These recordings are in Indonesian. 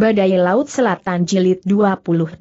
Badai Laut Selatan Jilid 28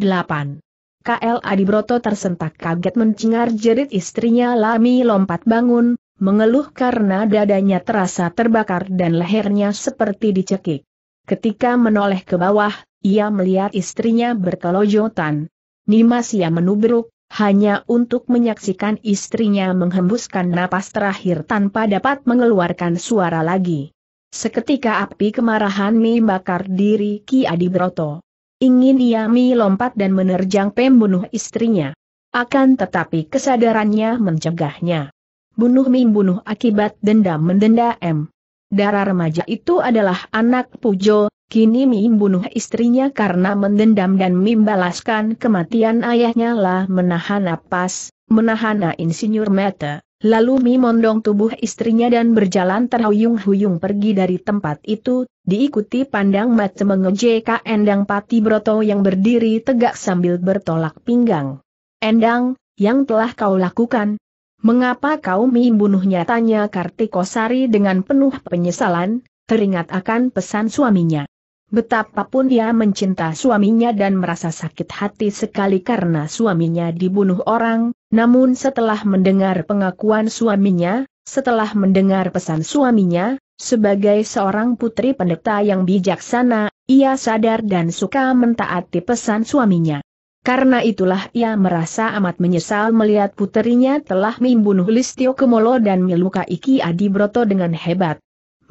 KL Adibroto tersentak kaget mencengar jerit istrinya Lami lompat bangun, mengeluh karena dadanya terasa terbakar dan lehernya seperti dicekik. Ketika menoleh ke bawah, ia melihat istrinya berkelojotan. Nimas ia menubruk, hanya untuk menyaksikan istrinya menghembuskan napas terakhir tanpa dapat mengeluarkan suara lagi. Seketika api kemarahan Mi bakar diri Ki Adi Broto. Ingin ia Mi lompat dan menerjang pembunuh istrinya. Akan tetapi kesadarannya mencegahnya. Bunuh Mi bunuh akibat dendam mendenda M. Darah remaja itu adalah anak Pujo, kini Mi bunuh istrinya karena mendendam dan Mi balaskan kematian ayahnya lah menahan napas, menahan insinyur mata. Lalu Mimondong tubuh istrinya dan berjalan terhuyung-huyung pergi dari tempat itu, diikuti pandang mata mengejek Endang Pati Broto yang berdiri tegak sambil bertolak pinggang. Endang, yang telah kau lakukan? Mengapa kau membunuhnya? Tanya Kartikosari dengan penuh penyesalan, teringat akan pesan suaminya. Betapapun ia mencinta suaminya dan merasa sakit hati sekali karena suaminya dibunuh orang, namun setelah mendengar pengakuan suaminya, setelah mendengar pesan suaminya, sebagai seorang putri pendeta yang bijaksana, ia sadar dan suka mentaati pesan suaminya. Karena itulah ia merasa amat menyesal melihat puterinya telah membunuh Listio Kemolo dan melukai Ki Adi Broto dengan hebat.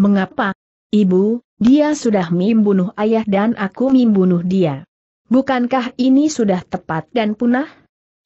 Mengapa? Ibu, dia sudah membunuh ayah dan aku membunuh dia. Bukankah ini sudah tepat dan punah?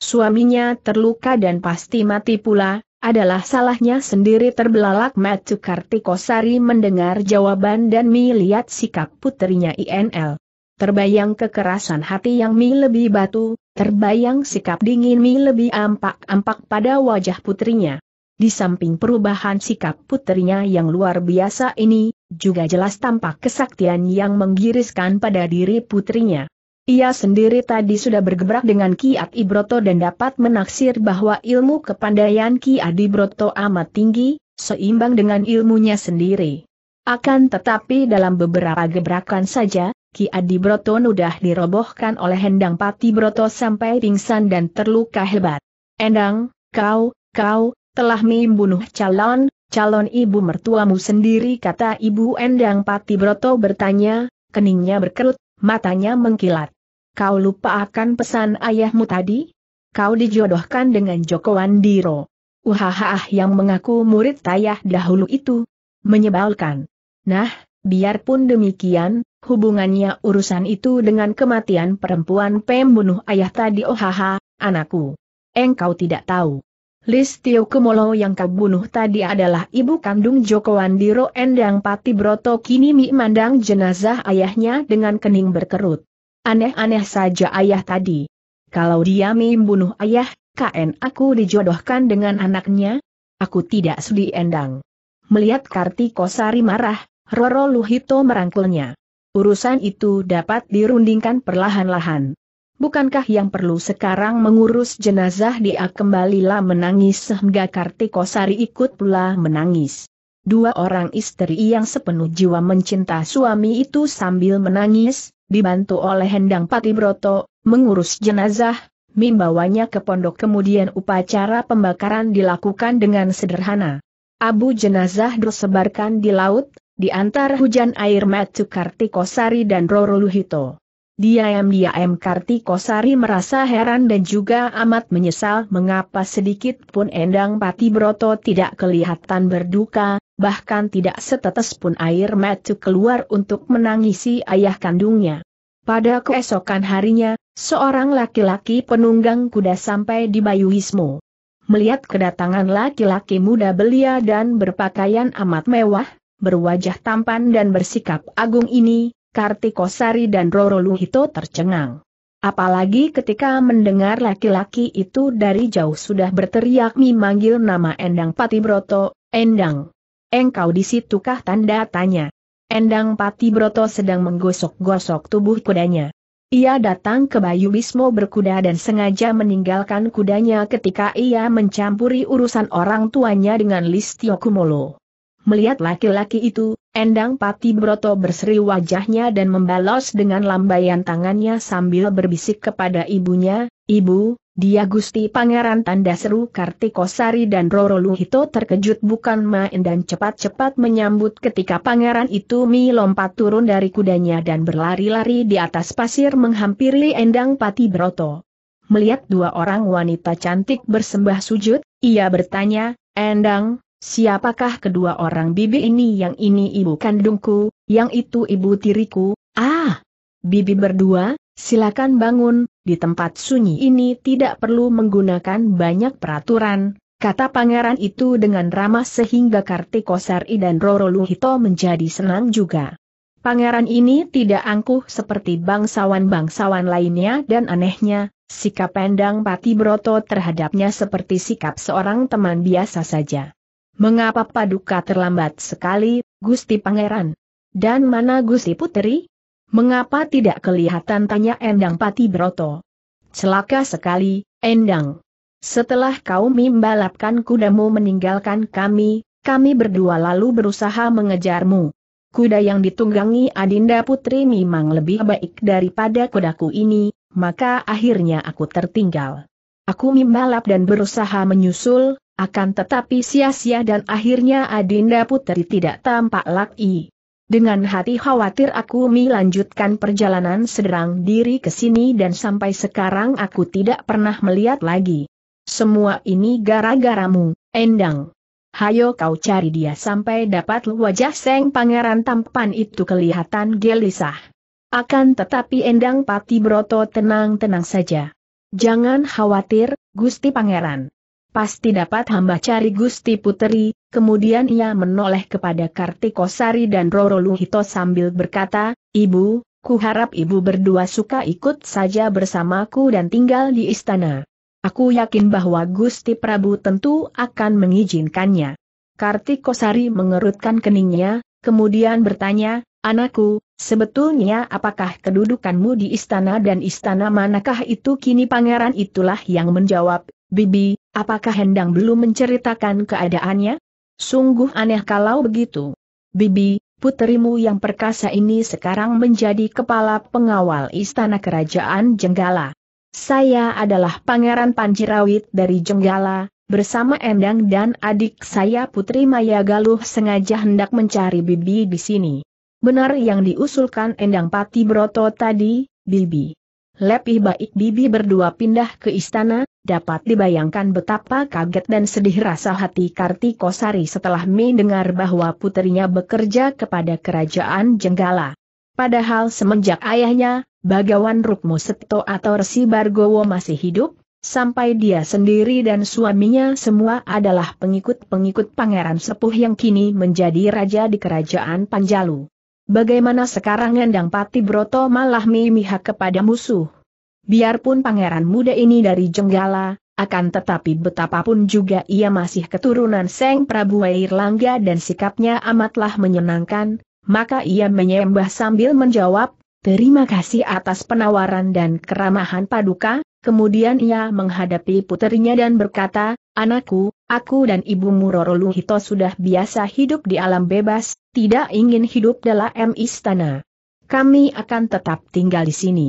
Suaminya terluka dan pasti mati pula, adalah salahnya sendiri terbelalak Matu Kartikosari mendengar jawaban dan melihat sikap putrinya INL. Terbayang kekerasan hati yang mi lebih batu, terbayang sikap dingin mi lebih ampak-ampak pada wajah putrinya. Di samping perubahan sikap putrinya yang luar biasa ini, juga jelas tampak kesaktian yang menggiriskan pada diri putrinya. Ia sendiri tadi sudah bergebrak dengan Ki Adi Broto dan dapat menaksir bahwa ilmu kepandaian Ki Adi Broto amat tinggi, seimbang dengan ilmunya sendiri. Akan tetapi dalam beberapa gebrakan saja, Ki Adi Broto sudah dirobohkan oleh Hendang Pati Broto sampai pingsan dan terluka hebat. Endang, kau, kau, telah membunuh calon, calon ibu mertuamu sendiri kata ibu Endang Pati Broto bertanya, keningnya berkerut, matanya mengkilat. Kau lupa akan pesan ayahmu tadi? Kau dijodohkan dengan Joko Andiro. Uhahah yang mengaku murid tayah dahulu itu. Menyebalkan. Nah, biarpun demikian, hubungannya urusan itu dengan kematian perempuan pembunuh ayah tadi ohaha, anakku. Engkau tidak tahu. Listio Kemolo yang kau bunuh tadi adalah ibu kandung Joko Wandiro Endang Pati Broto kini memandang jenazah ayahnya dengan kening berkerut. Aneh-aneh saja ayah tadi. Kalau dia Mi bunuh ayah, KN aku dijodohkan dengan anaknya? Aku tidak sudi Endang. Melihat Kartiko Sari marah, Roro Luhito merangkulnya. Urusan itu dapat dirundingkan perlahan-lahan bukankah yang perlu sekarang mengurus jenazah dia kembalilah menangis sehingga Kartikosari ikut pula menangis. Dua orang istri yang sepenuh jiwa mencinta suami itu sambil menangis, dibantu oleh Hendang Pati Broto, mengurus jenazah, membawanya ke pondok kemudian upacara pembakaran dilakukan dengan sederhana. Abu jenazah disebarkan di laut, di antara hujan air Kartiko Kartikosari dan Roro Luhito. Diam-diam Kartiko Sari merasa heran dan juga amat menyesal mengapa sedikit pun Endang Pati Broto tidak kelihatan berduka, bahkan tidak setetes pun air mata keluar untuk menangisi ayah kandungnya. Pada keesokan harinya, seorang laki-laki penunggang kuda sampai di Bayu Wismo. Melihat kedatangan laki-laki muda belia dan berpakaian amat mewah, berwajah tampan dan bersikap agung ini, Kartikosari dan Roro Luhito tercengang. Apalagi ketika mendengar laki-laki itu dari jauh sudah berteriak memanggil nama Endang Patibroto, Endang. Engkau di situkah tanda tanya? Endang Patibroto sedang menggosok-gosok tubuh kudanya. Ia datang ke Bayu Bismo berkuda dan sengaja meninggalkan kudanya ketika ia mencampuri urusan orang tuanya dengan Listio Kumolo. Melihat laki-laki itu, Endang Pati Broto berseri wajahnya dan membalas dengan lambaian tangannya sambil berbisik kepada ibunya, Ibu, dia Gusti Pangeran Tanda Seru Kartikosari dan Roro Luhito terkejut bukan main dan cepat-cepat menyambut ketika pangeran itu mi lompat turun dari kudanya dan berlari-lari di atas pasir menghampiri Endang Pati Broto. Melihat dua orang wanita cantik bersembah sujud, ia bertanya, Endang, Siapakah kedua orang bibi ini yang ini ibu kandungku, yang itu ibu tiriku, ah! Bibi berdua, silakan bangun, di tempat sunyi ini tidak perlu menggunakan banyak peraturan, kata pangeran itu dengan ramah sehingga Kartikosari dan Roro Luhito menjadi senang juga. Pangeran ini tidak angkuh seperti bangsawan-bangsawan lainnya dan anehnya, sikap pendang Pati Broto terhadapnya seperti sikap seorang teman biasa saja. Mengapa Paduka terlambat sekali, Gusti Pangeran? Dan mana Gusti Putri? Mengapa tidak kelihatan tanya Endang Pati Broto? Celaka sekali, Endang. Setelah kau membalapkan kudamu meninggalkan kami, kami berdua lalu berusaha mengejarmu. Kuda yang ditunggangi Adinda Putri memang lebih baik daripada kudaku ini, maka akhirnya aku tertinggal. Aku membalap dan berusaha menyusul, akan tetapi sia-sia dan akhirnya Adinda Putri tidak tampak lagi. Dengan hati khawatir aku melanjutkan perjalanan sederang diri ke sini dan sampai sekarang aku tidak pernah melihat lagi. Semua ini gara-garamu, Endang. Hayo kau cari dia sampai dapat wajah Seng Pangeran tampan itu kelihatan gelisah. Akan tetapi Endang Pati Broto tenang-tenang saja. Jangan khawatir, Gusti Pangeran. Pasti dapat hamba cari Gusti Puteri, kemudian ia menoleh kepada Kartikosari dan Roro Luhito sambil berkata, Ibu, ku harap ibu berdua suka ikut saja bersamaku dan tinggal di istana. Aku yakin bahwa Gusti Prabu tentu akan mengizinkannya. Kartikosari mengerutkan keningnya, kemudian bertanya, Anakku, sebetulnya apakah kedudukanmu di istana dan istana manakah itu kini pangeran itulah yang menjawab, Bibi, apakah Hendang belum menceritakan keadaannya? Sungguh aneh kalau begitu. Bibi, putrimu yang perkasa ini sekarang menjadi kepala pengawal istana kerajaan Jenggala. Saya adalah Pangeran Panjirawit dari Jenggala, bersama Endang dan adik saya Putri Maya Galuh sengaja hendak mencari Bibi di sini. Benar yang diusulkan Endang Pati Broto tadi, Bibi lebih baik Bibi berdua pindah ke istana, dapat dibayangkan betapa kaget dan sedih rasa hati Kartikosari setelah mendengar bahwa putrinya bekerja kepada kerajaan Jenggala. Padahal semenjak ayahnya, Bagawan Rukmo Seto atau Resi Bargowo masih hidup, sampai dia sendiri dan suaminya semua adalah pengikut-pengikut pangeran sepuh yang kini menjadi raja di kerajaan Panjalu. Bagaimana sekarang Endang Pati Broto malah memihak kepada musuh? Biarpun pangeran muda ini dari Jenggala, akan tetapi betapapun juga ia masih keturunan Seng Prabu Airlangga dan sikapnya amatlah menyenangkan, maka ia menyembah sambil menjawab, Terima kasih atas penawaran dan keramahan paduka, kemudian ia menghadapi puterinya dan berkata, Anakku, Aku dan ibumu Roro Luhito sudah biasa hidup di alam bebas, tidak ingin hidup dalam istana. Kami akan tetap tinggal di sini.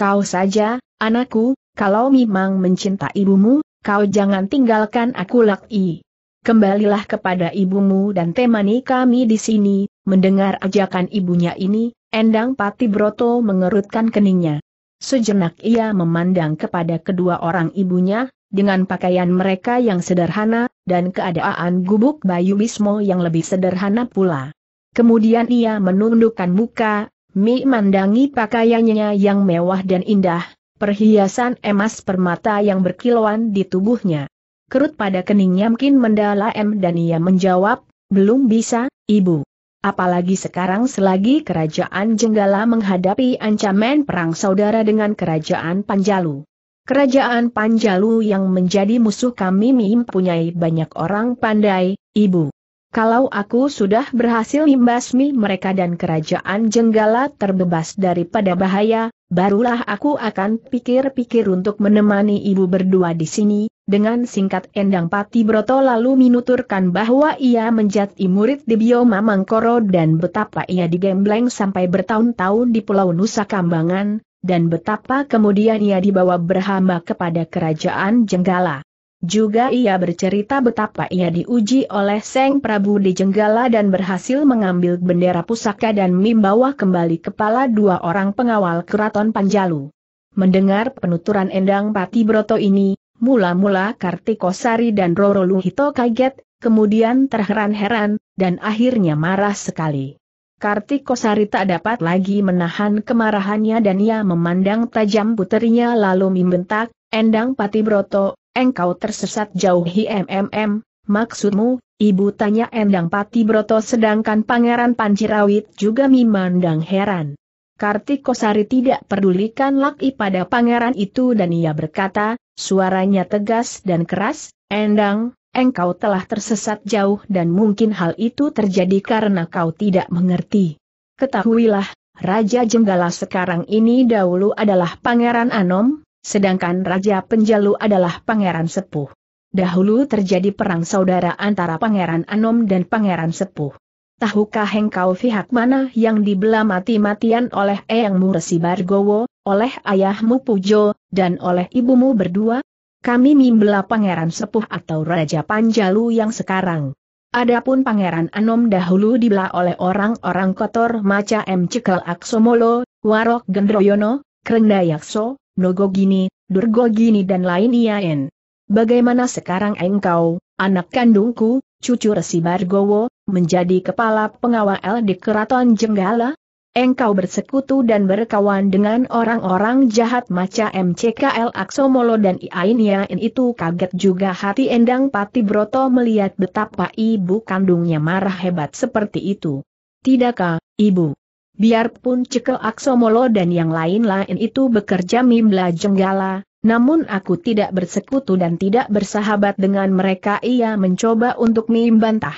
Kau saja, anakku, kalau memang mencinta ibumu, kau jangan tinggalkan aku laki. Kembalilah kepada ibumu dan temani kami di sini, mendengar ajakan ibunya ini, Endang Pati Broto mengerutkan keningnya. Sejenak ia memandang kepada kedua orang ibunya, dengan pakaian mereka yang sederhana, dan keadaan gubuk Bayu Bismo yang lebih sederhana pula. Kemudian ia menundukkan muka, Mi mandangi pakaiannya yang mewah dan indah, perhiasan emas permata yang berkilauan di tubuhnya. Kerut pada keningnya mungkin mendalam dan ia menjawab, belum bisa, ibu. Apalagi sekarang selagi kerajaan Jenggala menghadapi ancaman perang saudara dengan kerajaan Panjalu. Kerajaan Panjalu yang menjadi musuh kami mempunyai banyak orang pandai, Ibu. Kalau aku sudah berhasil membasmi mereka dan kerajaan Jenggala terbebas daripada bahaya, barulah aku akan pikir-pikir untuk menemani ibu berdua di sini, dengan singkat Endang Pati Broto lalu menuturkan bahwa ia menjadi murid di Bioma Mangkoro dan betapa ia digembleng sampai bertahun-tahun di Pulau Nusa Kambangan, dan betapa kemudian ia dibawa berhamba kepada kerajaan Jenggala. Juga ia bercerita betapa ia diuji oleh Seng Prabu di Jenggala dan berhasil mengambil bendera pusaka dan membawa kembali kepala dua orang pengawal keraton Panjalu. Mendengar penuturan Endang Pati Broto ini, mula-mula Kartikosari dan Roro Luhito kaget, kemudian terheran-heran, dan akhirnya marah sekali. Kartikosari tak dapat lagi menahan kemarahannya dan ia memandang tajam puterinya lalu membentak, Endang Pati Broto, engkau tersesat jauh MMM, maksudmu, ibu tanya Endang Pati Broto sedangkan Pangeran Pancirawit juga memandang heran. Kartikosari tidak pedulikan laki pada pangeran itu dan ia berkata, suaranya tegas dan keras, Endang, engkau telah tersesat jauh dan mungkin hal itu terjadi karena kau tidak mengerti. Ketahuilah, Raja Jenggala sekarang ini dahulu adalah Pangeran Anom, sedangkan Raja Penjalu adalah Pangeran Sepuh. Dahulu terjadi perang saudara antara Pangeran Anom dan Pangeran Sepuh. Tahukah engkau pihak mana yang dibelah mati-matian oleh eyangmu Resi Bargowo, oleh ayahmu Pujo, dan oleh ibumu berdua? Kami mimbla Pangeran Sepuh atau Raja Panjalu yang sekarang. Adapun Pangeran Anom dahulu dibelah oleh orang-orang kotor maca M. Cekal Aksomolo, Warok Gendroyono, Krendayakso, Nogogini, Durgogini dan lain iain. Bagaimana sekarang engkau, anak kandungku, cucu Resi Bargowo, menjadi kepala pengawal di Keraton Jenggala? engkau bersekutu dan berkawan dengan orang-orang jahat maca MCKL Aksomolo dan In itu kaget juga hati Endang Pati Broto melihat betapa ibu kandungnya marah hebat seperti itu. Tidakkah, ibu? Biarpun Cekel Aksomolo dan yang lain-lain itu bekerja mimla jenggala, namun aku tidak bersekutu dan tidak bersahabat dengan mereka ia mencoba untuk membantah.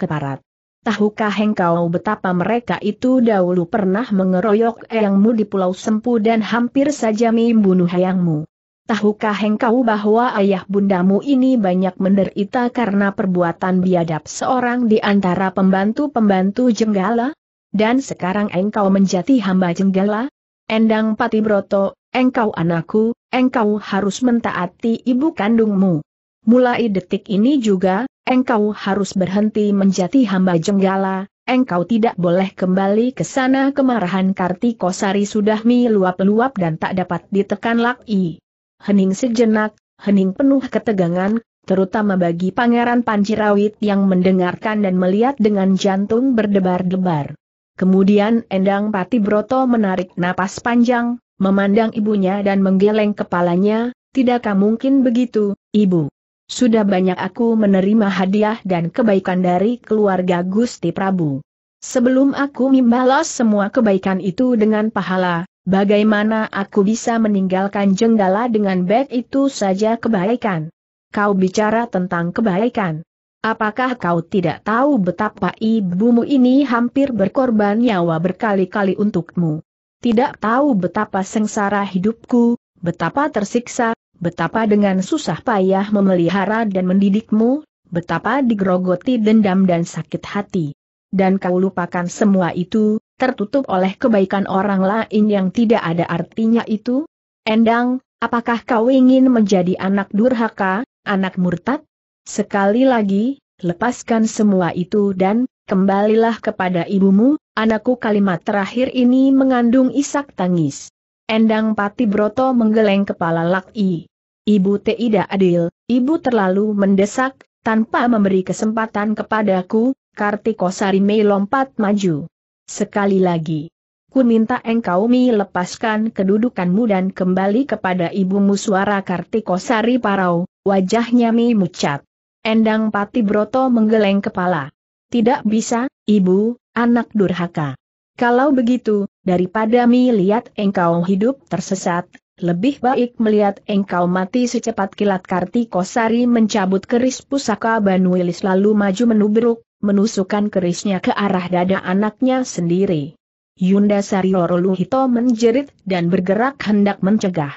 Keparat. Tahukah engkau betapa mereka itu dahulu pernah mengeroyok eyangmu di Pulau Sempu dan hampir saja membunuh eyangmu? Tahukah engkau bahwa ayah bundamu ini banyak menderita karena perbuatan biadab seorang di antara pembantu-pembantu jenggala? Dan sekarang engkau menjadi hamba jenggala? Endang Patibroto, engkau anakku, engkau harus mentaati ibu kandungmu. Mulai detik ini juga, engkau harus berhenti menjadi hamba jenggala, engkau tidak boleh kembali ke sana kemarahan Kartikosari sudah meluap-luap dan tak dapat ditekan lagi. Hening sejenak, hening penuh ketegangan, terutama bagi Pangeran Panjirawit yang mendengarkan dan melihat dengan jantung berdebar-debar. Kemudian Endang Pati Broto menarik napas panjang, memandang ibunya dan menggeleng kepalanya, tidakkah mungkin begitu, ibu? Sudah banyak aku menerima hadiah dan kebaikan dari keluarga Gusti Prabu. Sebelum aku membalas semua kebaikan itu dengan pahala, bagaimana aku bisa meninggalkan jenggala dengan baik itu saja kebaikan? Kau bicara tentang kebaikan. Apakah kau tidak tahu betapa ibumu ini hampir berkorban nyawa berkali-kali untukmu? Tidak tahu betapa sengsara hidupku, betapa tersiksa, betapa dengan susah payah memelihara dan mendidikmu, betapa digrogoti dendam dan sakit hati. Dan kau lupakan semua itu, tertutup oleh kebaikan orang lain yang tidak ada artinya itu? Endang, apakah kau ingin menjadi anak durhaka, anak murtad? Sekali lagi, lepaskan semua itu dan, kembalilah kepada ibumu, anakku kalimat terakhir ini mengandung isak tangis. Endang Pati Broto menggeleng kepala Laki. Ibu tidak adil, ibu terlalu mendesak, tanpa memberi kesempatan kepadaku, Kartikosari Mei lompat maju. Sekali lagi. Ku minta engkau mi lepaskan kedudukanmu dan kembali kepada ibumu suara Kartikosari Parau, wajahnya mi mucat. Endang Pati Broto menggeleng kepala. Tidak bisa, ibu, anak durhaka. Kalau begitu, daripada melihat engkau hidup tersesat, lebih baik melihat engkau mati secepat kilat Kartikosari mencabut keris pusaka Banuilis lalu maju menubruk, menusukkan kerisnya ke arah dada anaknya sendiri. Yunda Sari Hito menjerit dan bergerak hendak mencegah.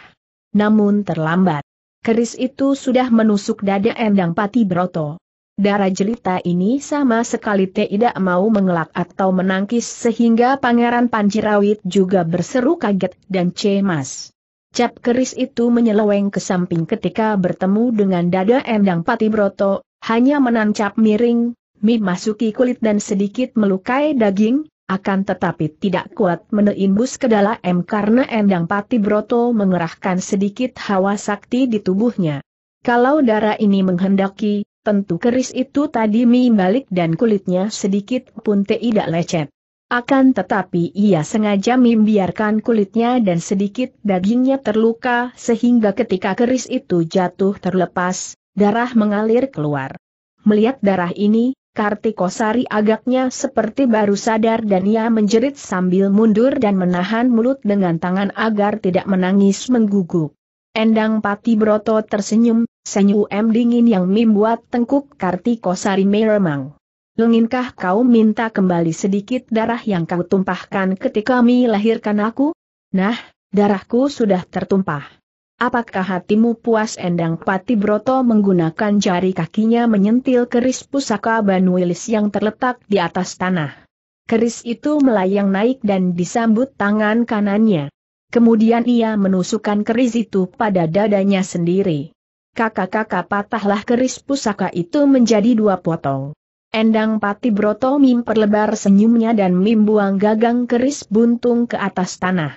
Namun terlambat. Keris itu sudah menusuk dada Endang Pati Broto. Darah jelita ini sama sekali tidak mau mengelak atau menangkis sehingga Pangeran Panjirawit juga berseru kaget dan cemas. Cap keris itu menyeleweng ke samping ketika bertemu dengan dada Endang Patibroto, hanya menancap miring, mie masuki kulit dan sedikit melukai daging, akan tetapi tidak kuat meneimbus ke dalam karena Endang Patibroto mengerahkan sedikit hawa sakti di tubuhnya. Kalau darah ini menghendaki, tentu keris itu tadi mie balik dan kulitnya sedikit pun tidak lecet. Akan tetapi ia sengaja membiarkan kulitnya dan sedikit dagingnya terluka sehingga ketika keris itu jatuh terlepas, darah mengalir keluar. Melihat darah ini, Kartikosari agaknya seperti baru sadar dan ia menjerit sambil mundur dan menahan mulut dengan tangan agar tidak menangis menggugup. Endang Pati Broto tersenyum, senyum dingin yang membuat tengkuk Kartiko Sari meremang. Lenginkah kau minta kembali sedikit darah yang kau tumpahkan ketika kami lahirkan aku? Nah, darahku sudah tertumpah. Apakah hatimu puas Endang Pati Broto menggunakan jari kakinya menyentil keris pusaka Banuilis yang terletak di atas tanah. Keris itu melayang naik dan disambut tangan kanannya. Kemudian ia menusukkan keris itu pada dadanya sendiri. Kakak-kakak patahlah keris pusaka itu menjadi dua potong. Endang Pati Broto Mim perlebar senyumnya dan Mim buang gagang keris buntung ke atas tanah.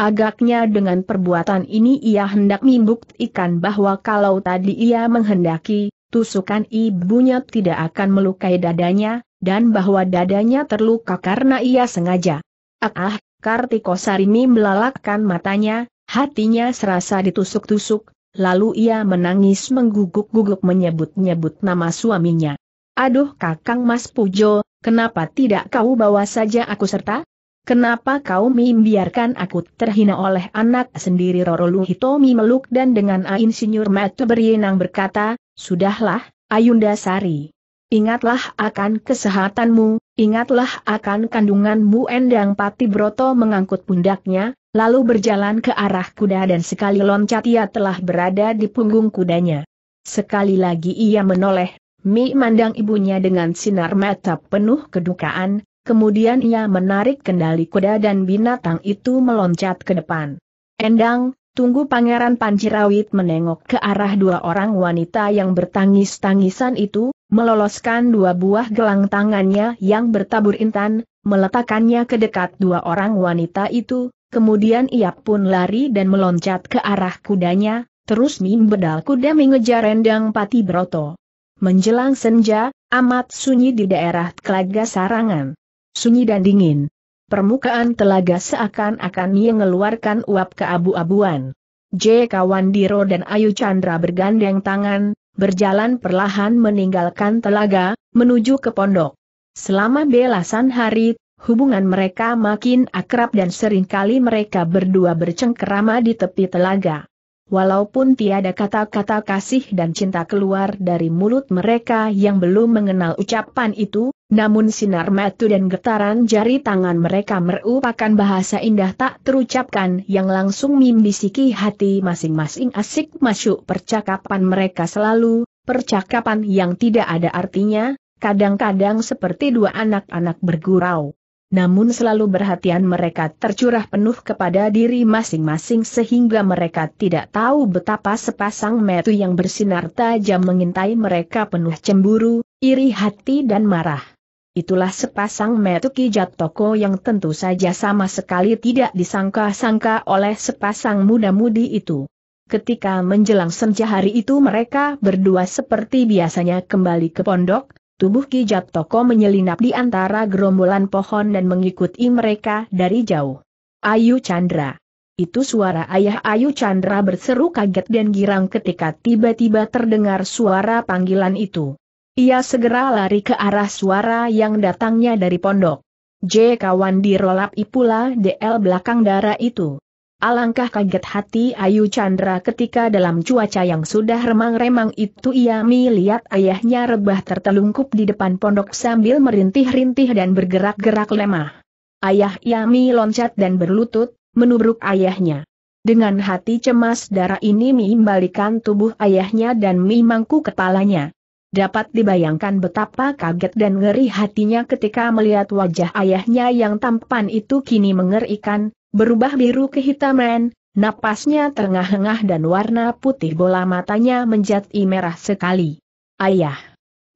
Agaknya dengan perbuatan ini ia hendak membuktikan bahwa kalau tadi ia menghendaki, tusukan ibunya tidak akan melukai dadanya, dan bahwa dadanya terluka karena ia sengaja. Ah, ah Sarimi melalakkan matanya, hatinya serasa ditusuk-tusuk, lalu ia menangis mengguguk-guguk menyebut-nyebut nama suaminya. Aduh kakang Mas Pujo, kenapa tidak kau bawa saja aku serta? Kenapa kau membiarkan aku terhina oleh anak sendiri Roro Luhitomi meluk dan dengan Ain Sinyur Matu berienang berkata, Sudahlah, Ayunda Sari. Ingatlah akan kesehatanmu, ingatlah akan kandunganmu Endang Pati Broto mengangkut pundaknya, lalu berjalan ke arah kuda dan sekali loncat ia telah berada di punggung kudanya. Sekali lagi ia menoleh, Mi mandang ibunya dengan sinar mata penuh kedukaan, kemudian ia menarik kendali kuda dan binatang itu meloncat ke depan. Endang, Tunggu Pangeran Panjirawit menengok ke arah dua orang wanita yang bertangis-tangisan itu, meloloskan dua buah gelang tangannya yang bertabur intan, meletakkannya ke dekat dua orang wanita itu, kemudian ia pun lari dan meloncat ke arah kudanya, terus mimbedal kuda mengejar rendang pati broto. Menjelang senja, amat sunyi di daerah Telaga Sarangan. Sunyi dan dingin. Permukaan telaga seakan-akan mengeluarkan uap keabu-abuan. J. Kawandiro dan Ayu Chandra bergandeng tangan, berjalan perlahan meninggalkan telaga, menuju ke pondok. Selama belasan hari, hubungan mereka makin akrab dan seringkali mereka berdua bercengkerama di tepi telaga. Walaupun tiada kata-kata kasih dan cinta keluar dari mulut mereka yang belum mengenal ucapan itu, namun sinar matu dan getaran jari tangan mereka merupakan bahasa indah tak terucapkan yang langsung membisiki hati masing-masing asik masuk percakapan mereka selalu, percakapan yang tidak ada artinya, kadang-kadang seperti dua anak-anak bergurau. Namun selalu perhatian mereka tercurah penuh kepada diri masing-masing sehingga mereka tidak tahu betapa sepasang metu yang bersinar tajam mengintai mereka penuh cemburu, iri hati dan marah. Itulah sepasang metuki jatoko yang tentu saja sama sekali tidak disangka-sangka oleh sepasang muda-mudi itu. Ketika menjelang senja hari itu mereka berdua seperti biasanya kembali ke pondok, tubuh kijat toko menyelinap di antara gerombolan pohon dan mengikuti mereka dari jauh. Ayu Chandra. Itu suara ayah Ayu Chandra berseru kaget dan girang ketika tiba-tiba terdengar suara panggilan itu. Ia segera lari ke arah suara yang datangnya dari pondok. J. Kawan dirolap pula DL belakang darah itu. Alangkah kaget hati Ayu Chandra ketika dalam cuaca yang sudah remang-remang itu ia melihat ayahnya rebah tertelungkup di depan pondok sambil merintih-rintih dan bergerak-gerak lemah. Ayah Yami loncat dan berlutut, menubruk ayahnya. Dengan hati cemas darah ini mengembalikan membalikan tubuh ayahnya dan memangku kepalanya. Dapat dibayangkan betapa kaget dan ngeri hatinya ketika melihat wajah ayahnya yang tampan itu kini mengerikan, berubah biru kehitaman, napasnya terengah-engah dan warna putih bola matanya menjadi merah sekali. Ayah!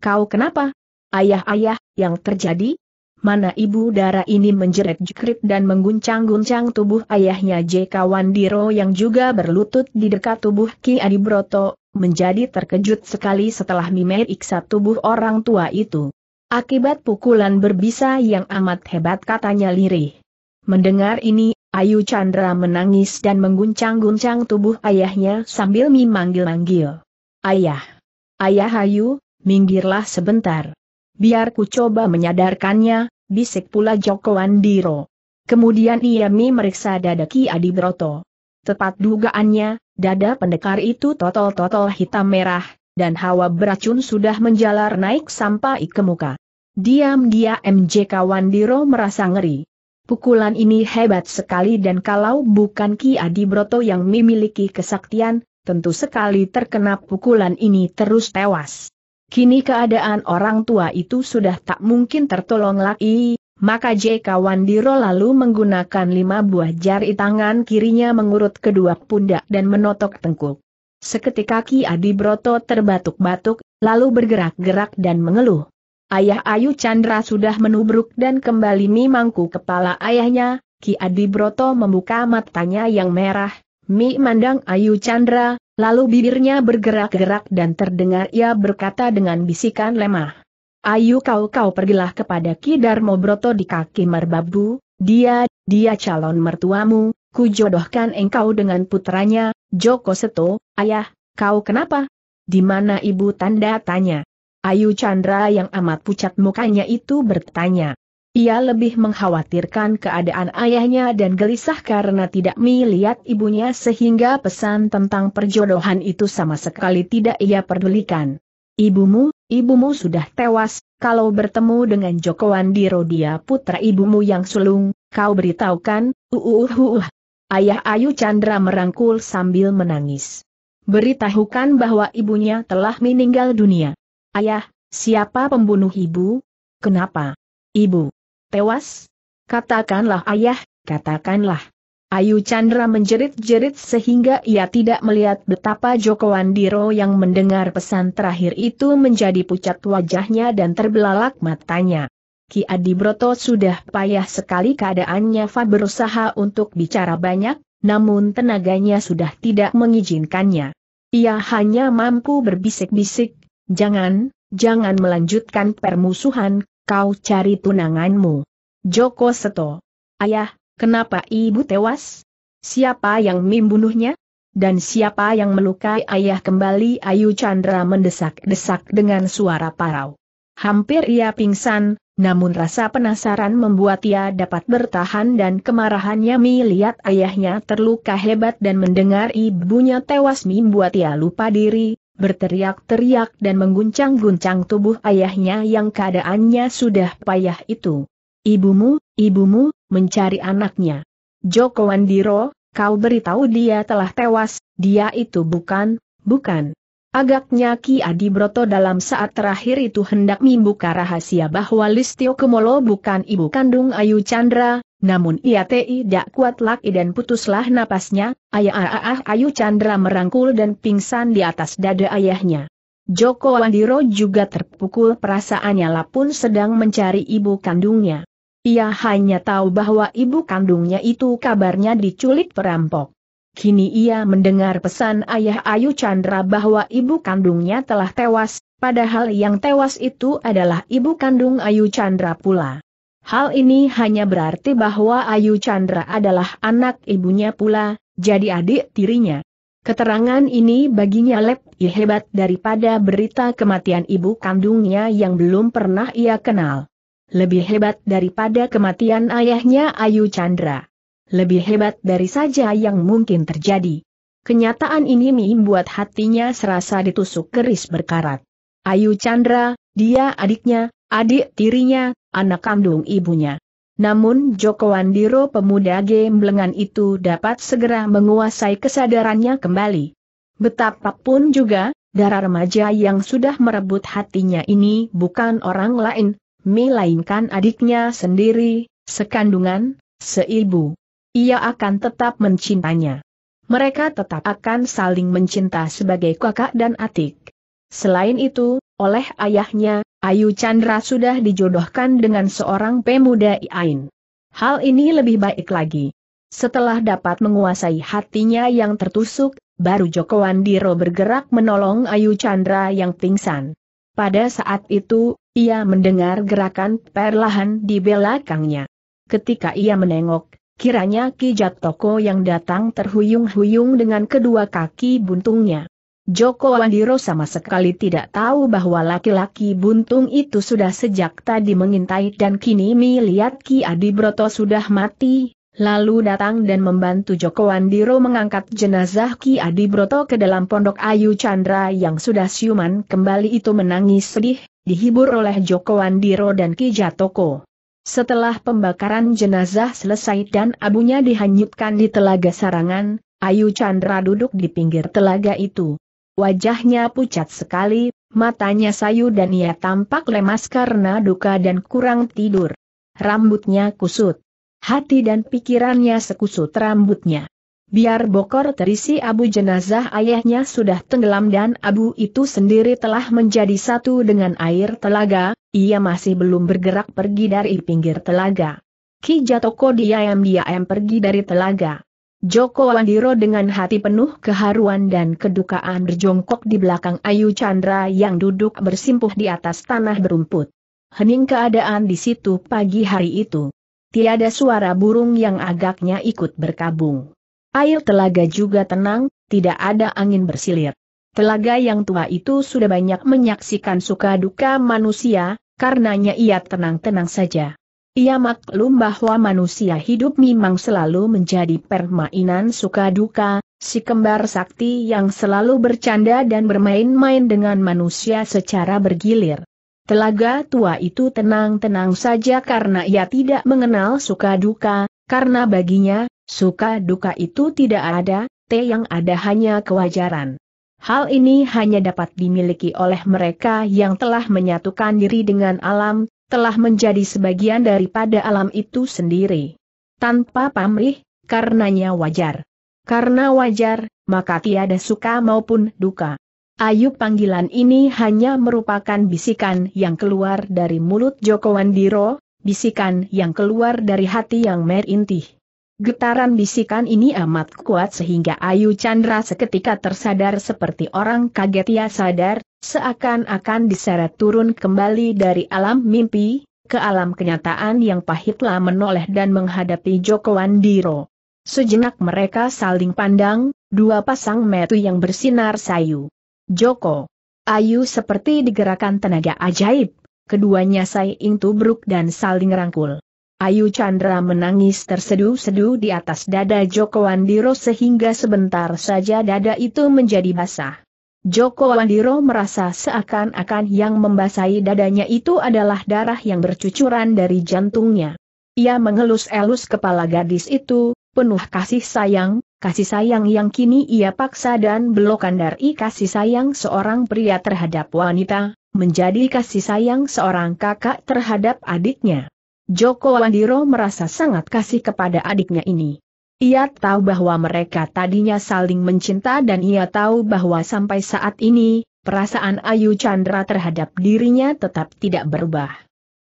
Kau kenapa? Ayah-ayah, yang terjadi? Mana ibu darah ini menjerit jekrit dan mengguncang-guncang tubuh ayahnya JK Wandiro yang juga berlutut di dekat tubuh Ki Adi Broto menjadi terkejut sekali setelah Mimei iksa tubuh orang tua itu. Akibat pukulan berbisa yang amat hebat katanya lirih. Mendengar ini, Ayu Chandra menangis dan mengguncang-guncang tubuh ayahnya sambil memanggil-manggil. Ayah! Ayah Ayu, minggirlah sebentar. Biar ku coba menyadarkannya, bisik pula Joko Andiro. Kemudian ia memeriksa dada Ki Adi Broto. Tepat dugaannya, dada pendekar itu totol-totol hitam merah, dan hawa beracun sudah menjalar naik sampai ke muka. Diam-diam MJK Wandiro merasa ngeri. Pukulan ini hebat sekali dan kalau bukan Ki Adi Broto yang memiliki kesaktian, tentu sekali terkena pukulan ini terus tewas. Kini keadaan orang tua itu sudah tak mungkin tertolong lagi, maka J.K. Wandiro lalu menggunakan lima buah jari tangan kirinya mengurut kedua pundak dan menotok tengkuk. Seketika Ki Adi Broto terbatuk-batuk, lalu bergerak-gerak dan mengeluh. Ayah Ayu Chandra sudah menubruk dan kembali memangku kepala ayahnya, Ki Adi Broto membuka matanya yang merah, mi mandang Ayu Chandra, lalu bibirnya bergerak-gerak dan terdengar ia berkata dengan bisikan lemah. Ayu kau-kau pergilah kepada Kidar Darmo Broto di kaki Marbabu. dia, dia calon mertuamu, ku jodohkan engkau dengan putranya, Joko Seto, ayah, kau kenapa? Di mana ibu tanda tanya? Ayu Chandra yang amat pucat mukanya itu bertanya. Ia lebih mengkhawatirkan keadaan ayahnya dan gelisah karena tidak melihat ibunya sehingga pesan tentang perjodohan itu sama sekali tidak ia pedulikan. Ibumu, ibumu sudah tewas, kalau bertemu dengan Joko Andiro dia putra ibumu yang sulung, kau beritahukan, uuuhuh. Ayah Ayu Chandra merangkul sambil menangis. Beritahukan bahwa ibunya telah meninggal dunia. Ayah, siapa pembunuh ibu? Kenapa? Ibu. Tewas? Katakanlah ayah, katakanlah. Ayu Chandra menjerit-jerit sehingga ia tidak melihat betapa Joko Wandiro yang mendengar pesan terakhir itu menjadi pucat wajahnya dan terbelalak matanya. Ki Adi Broto sudah payah sekali keadaannya Fa berusaha untuk bicara banyak, namun tenaganya sudah tidak mengizinkannya. Ia hanya mampu berbisik-bisik, jangan, jangan melanjutkan permusuhan, kau cari tunanganmu. Joko Seto. Ayah, Kenapa ibu tewas? Siapa yang membunuhnya? Dan siapa yang melukai ayah kembali Ayu Chandra mendesak-desak dengan suara parau. Hampir ia pingsan, namun rasa penasaran membuat ia dapat bertahan dan kemarahannya melihat ayahnya terluka hebat dan mendengar ibunya tewas membuat ia lupa diri, berteriak-teriak dan mengguncang-guncang tubuh ayahnya yang keadaannya sudah payah itu. Ibumu, ibumu, mencari anaknya. Joko Wandiro, kau beritahu dia telah tewas, dia itu bukan, bukan. Agaknya Ki Adi Broto dalam saat terakhir itu hendak membuka rahasia bahwa Listio Kemolo bukan ibu kandung Ayu Chandra, namun ia tidak kuat lagi dan putuslah napasnya, ayah, ah ah Ayu Chandra merangkul dan pingsan di atas dada ayahnya. Joko Wandiro juga terpukul perasaannya lah sedang mencari ibu kandungnya. Ia hanya tahu bahwa ibu kandungnya itu kabarnya diculik perampok. Kini ia mendengar pesan ayah Ayu Chandra bahwa ibu kandungnya telah tewas, padahal yang tewas itu adalah ibu kandung Ayu Chandra pula. Hal ini hanya berarti bahwa Ayu Chandra adalah anak ibunya pula, jadi adik tirinya. Keterangan ini baginya lebih hebat daripada berita kematian ibu kandungnya yang belum pernah ia kenal. Lebih hebat daripada kematian ayahnya Ayu Chandra. Lebih hebat dari saja yang mungkin terjadi. Kenyataan ini membuat hatinya serasa ditusuk keris berkarat. Ayu Chandra, dia adiknya, adik tirinya, anak kandung ibunya. Namun Joko Wandiro pemuda gemblengan itu dapat segera menguasai kesadarannya kembali. Betapapun juga, darah remaja yang sudah merebut hatinya ini bukan orang lain, melainkan adiknya sendiri, sekandungan, seibu. Ia akan tetap mencintanya. Mereka tetap akan saling mencinta sebagai kakak dan atik. Selain itu, oleh ayahnya, Ayu Chandra sudah dijodohkan dengan seorang pemuda Iain. Hal ini lebih baik lagi. Setelah dapat menguasai hatinya yang tertusuk, baru Joko Wandiro bergerak menolong Ayu Chandra yang pingsan. Pada saat itu, ia mendengar gerakan perlahan di belakangnya. Ketika ia menengok, kiranya Ki Jatoko yang datang terhuyung-huyung dengan kedua kaki buntungnya. Joko Wandiro sama sekali tidak tahu bahwa laki-laki buntung itu sudah sejak tadi mengintai dan kini melihat Ki Adi Broto sudah mati, lalu datang dan membantu Joko Wandiro mengangkat jenazah Ki Adi Broto ke dalam pondok Ayu Chandra yang sudah siuman kembali itu menangis sedih, dihibur oleh Joko Andiro dan Kijatoko. Setelah pembakaran jenazah selesai dan abunya dihanyutkan di telaga sarangan, Ayu Chandra duduk di pinggir telaga itu. Wajahnya pucat sekali, matanya sayu dan ia tampak lemas karena duka dan kurang tidur. Rambutnya kusut. Hati dan pikirannya sekusut rambutnya. Biar bokor terisi abu jenazah ayahnya sudah tenggelam dan abu itu sendiri telah menjadi satu dengan air telaga, ia masih belum bergerak pergi dari pinggir telaga. Ki Jatoko diam-diam pergi dari telaga. Joko Wandiro dengan hati penuh keharuan dan kedukaan berjongkok di belakang Ayu Chandra yang duduk bersimpuh di atas tanah berumput. Hening keadaan di situ pagi hari itu. Tiada suara burung yang agaknya ikut berkabung. Air telaga juga tenang, tidak ada angin bersilir. Telaga yang tua itu sudah banyak menyaksikan suka duka manusia, karenanya ia tenang-tenang saja. Ia maklum bahwa manusia hidup memang selalu menjadi permainan suka duka, si kembar sakti yang selalu bercanda dan bermain-main dengan manusia secara bergilir. Telaga tua itu tenang-tenang saja karena ia tidak mengenal suka duka, karena baginya, Suka duka itu tidak ada, T yang ada hanya kewajaran. Hal ini hanya dapat dimiliki oleh mereka yang telah menyatukan diri dengan alam, telah menjadi sebagian daripada alam itu sendiri. Tanpa pamrih, karenanya wajar. Karena wajar, maka tiada suka maupun duka. Ayub panggilan ini hanya merupakan bisikan yang keluar dari mulut Joko Wandiro, bisikan yang keluar dari hati yang merintih. Getaran bisikan ini amat kuat sehingga Ayu Chandra seketika tersadar seperti orang kaget ia sadar, seakan-akan diseret turun kembali dari alam mimpi, ke alam kenyataan yang pahitlah menoleh dan menghadapi Joko Wandiro. Sejenak mereka saling pandang, dua pasang metu yang bersinar sayu. Joko. Ayu seperti digerakkan tenaga ajaib, keduanya saing tubruk dan saling rangkul. Ayu Chandra menangis terseduh-seduh di atas dada Joko Wandiro sehingga sebentar saja dada itu menjadi basah. Joko Wandiro merasa seakan-akan yang membasahi dadanya itu adalah darah yang bercucuran dari jantungnya. Ia mengelus-elus kepala gadis itu, penuh kasih sayang, kasih sayang yang kini ia paksa dan belokan dari kasih sayang seorang pria terhadap wanita, menjadi kasih sayang seorang kakak terhadap adiknya. Joko Wandiro merasa sangat kasih kepada adiknya ini. Ia tahu bahwa mereka tadinya saling mencinta dan ia tahu bahwa sampai saat ini, perasaan Ayu Chandra terhadap dirinya tetap tidak berubah.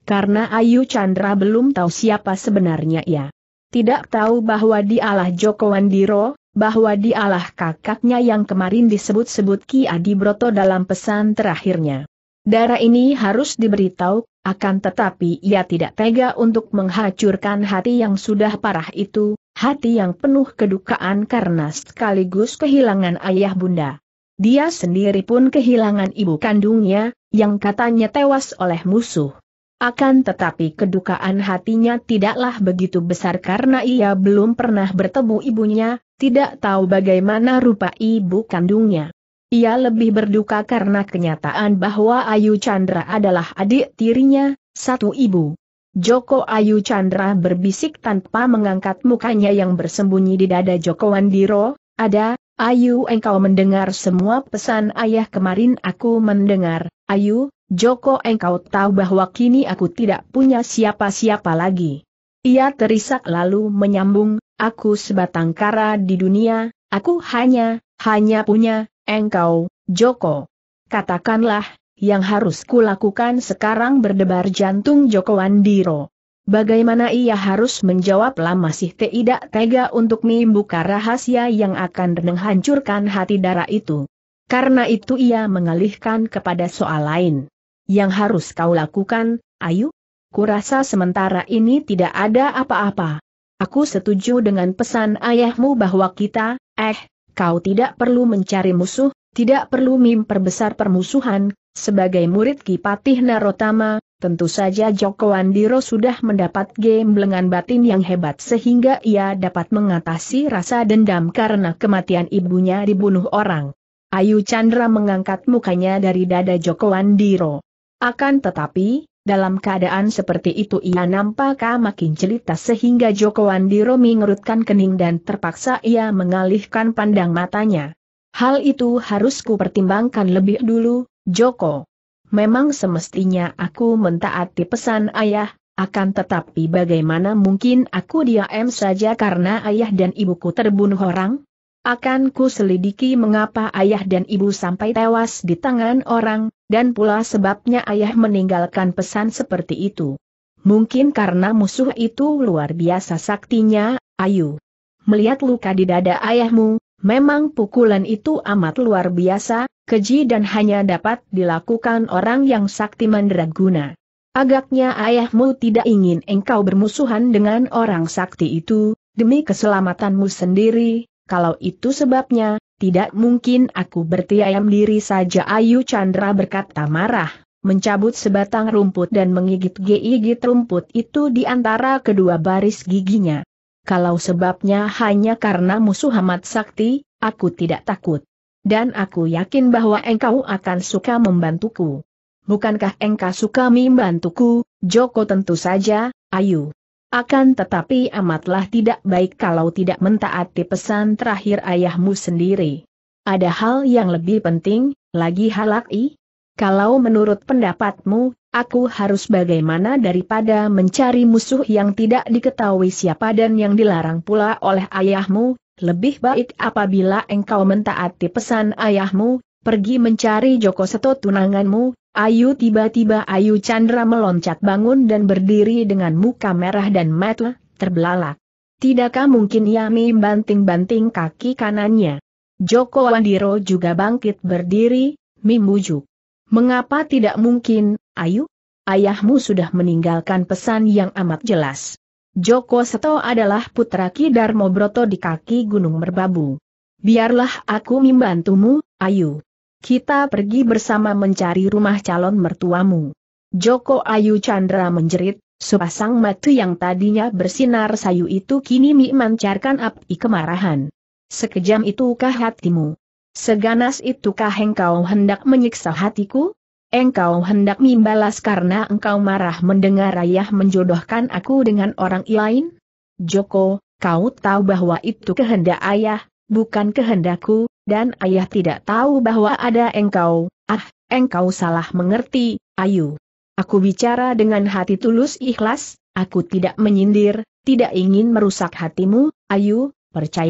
Karena Ayu Chandra belum tahu siapa sebenarnya ia. Tidak tahu bahwa dialah Joko Wandiro, bahwa dialah kakaknya yang kemarin disebut-sebut Ki Adi Broto dalam pesan terakhirnya. Darah ini harus diberitahu, akan tetapi ia tidak tega untuk menghancurkan hati yang sudah parah itu, hati yang penuh kedukaan karena sekaligus kehilangan ayah bunda. Dia sendiri pun kehilangan ibu kandungnya, yang katanya tewas oleh musuh. Akan tetapi kedukaan hatinya tidaklah begitu besar karena ia belum pernah bertemu ibunya, tidak tahu bagaimana rupa ibu kandungnya. Ia lebih berduka karena kenyataan bahwa Ayu Chandra adalah adik tirinya, satu ibu. Joko Ayu Chandra berbisik tanpa mengangkat mukanya yang bersembunyi di dada Joko Wandiro, ada, Ayu engkau mendengar semua pesan ayah kemarin aku mendengar, Ayu, Joko engkau tahu bahwa kini aku tidak punya siapa-siapa lagi. Ia terisak lalu menyambung, aku sebatang kara di dunia, aku hanya, hanya punya, Engkau, Joko. Katakanlah, yang harus kulakukan sekarang berdebar jantung Joko Wandiro. Bagaimana ia harus menjawab lama masih tidak tega untuk membuka rahasia yang akan menghancurkan hati darah itu. Karena itu ia mengalihkan kepada soal lain. Yang harus kau lakukan, Ayu? Kurasa sementara ini tidak ada apa-apa. Aku setuju dengan pesan ayahmu bahwa kita, eh, kau tidak perlu mencari musuh, tidak perlu memperbesar permusuhan, sebagai murid Kipatih Narotama, tentu saja Joko Andiro sudah mendapat game gemblengan batin yang hebat sehingga ia dapat mengatasi rasa dendam karena kematian ibunya dibunuh orang. Ayu Chandra mengangkat mukanya dari dada Joko Andiro. Akan tetapi, dalam keadaan seperti itu ia nampak makin celita sehingga Joko Wandiro mengerutkan kening dan terpaksa ia mengalihkan pandang matanya. Hal itu harus kupertimbangkan lebih dulu, Joko. Memang semestinya aku mentaati pesan ayah, akan tetapi bagaimana mungkin aku diam saja karena ayah dan ibuku terbunuh orang? Akan ku selidiki mengapa ayah dan ibu sampai tewas di tangan orang, dan pula sebabnya ayah meninggalkan pesan seperti itu. Mungkin karena musuh itu luar biasa saktinya, Ayu. Melihat luka di dada ayahmu, memang pukulan itu amat luar biasa, keji dan hanya dapat dilakukan orang yang sakti mandraguna. Agaknya ayahmu tidak ingin engkau bermusuhan dengan orang sakti itu, demi keselamatanmu sendiri, kalau itu sebabnya, tidak mungkin aku bertiayam diri saja Ayu Chandra berkata marah, mencabut sebatang rumput dan menggigit gigit rumput itu di antara kedua baris giginya. Kalau sebabnya hanya karena musuh amat sakti, aku tidak takut. Dan aku yakin bahwa engkau akan suka membantuku. Bukankah engkau suka membantuku, Joko tentu saja, Ayu. Akan tetapi amatlah tidak baik kalau tidak mentaati pesan terakhir ayahmu sendiri. Ada hal yang lebih penting, lagi halaki? Kalau menurut pendapatmu, aku harus bagaimana daripada mencari musuh yang tidak diketahui siapa dan yang dilarang pula oleh ayahmu, lebih baik apabila engkau mentaati pesan ayahmu, pergi mencari Joko Seto tunanganmu, Ayu tiba-tiba Ayu Chandra meloncat bangun dan berdiri dengan muka merah dan mata terbelalak. Tidakkah mungkin Yami banting-banting kaki kanannya? Joko Wandiro juga bangkit berdiri, membujuk. Mengapa tidak mungkin, Ayu? Ayahmu sudah meninggalkan pesan yang amat jelas. Joko Seto adalah putra Ki Darmo Broto di kaki Gunung Merbabu. Biarlah aku membantumu, Ayu. Kita pergi bersama mencari rumah calon mertuamu. Joko Ayu Chandra menjerit, sepasang mata yang tadinya bersinar sayu itu kini memancarkan api kemarahan. Sekejam itukah hatimu? Seganas itukah engkau hendak menyiksa hatiku? Engkau hendak membalas karena engkau marah mendengar ayah menjodohkan aku dengan orang lain? Joko, kau tahu bahwa itu kehendak ayah, bukan kehendakku, dan ayah tidak tahu bahwa ada engkau, ah, engkau salah mengerti, ayu. Aku bicara dengan hati tulus ikhlas, aku tidak menyindir, tidak ingin merusak hatimu, ayu,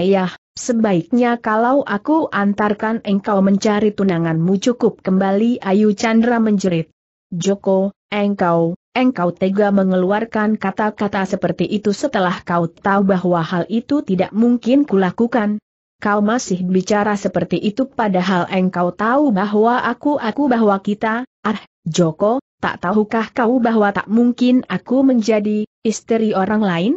ya, sebaiknya kalau aku antarkan engkau mencari tunanganmu cukup kembali ayu Chandra menjerit. Joko, engkau, engkau tega mengeluarkan kata-kata seperti itu setelah kau tahu bahwa hal itu tidak mungkin kulakukan, kau masih bicara seperti itu padahal engkau tahu bahwa aku-aku bahwa kita, ah, Joko, tak tahukah kau bahwa tak mungkin aku menjadi istri orang lain?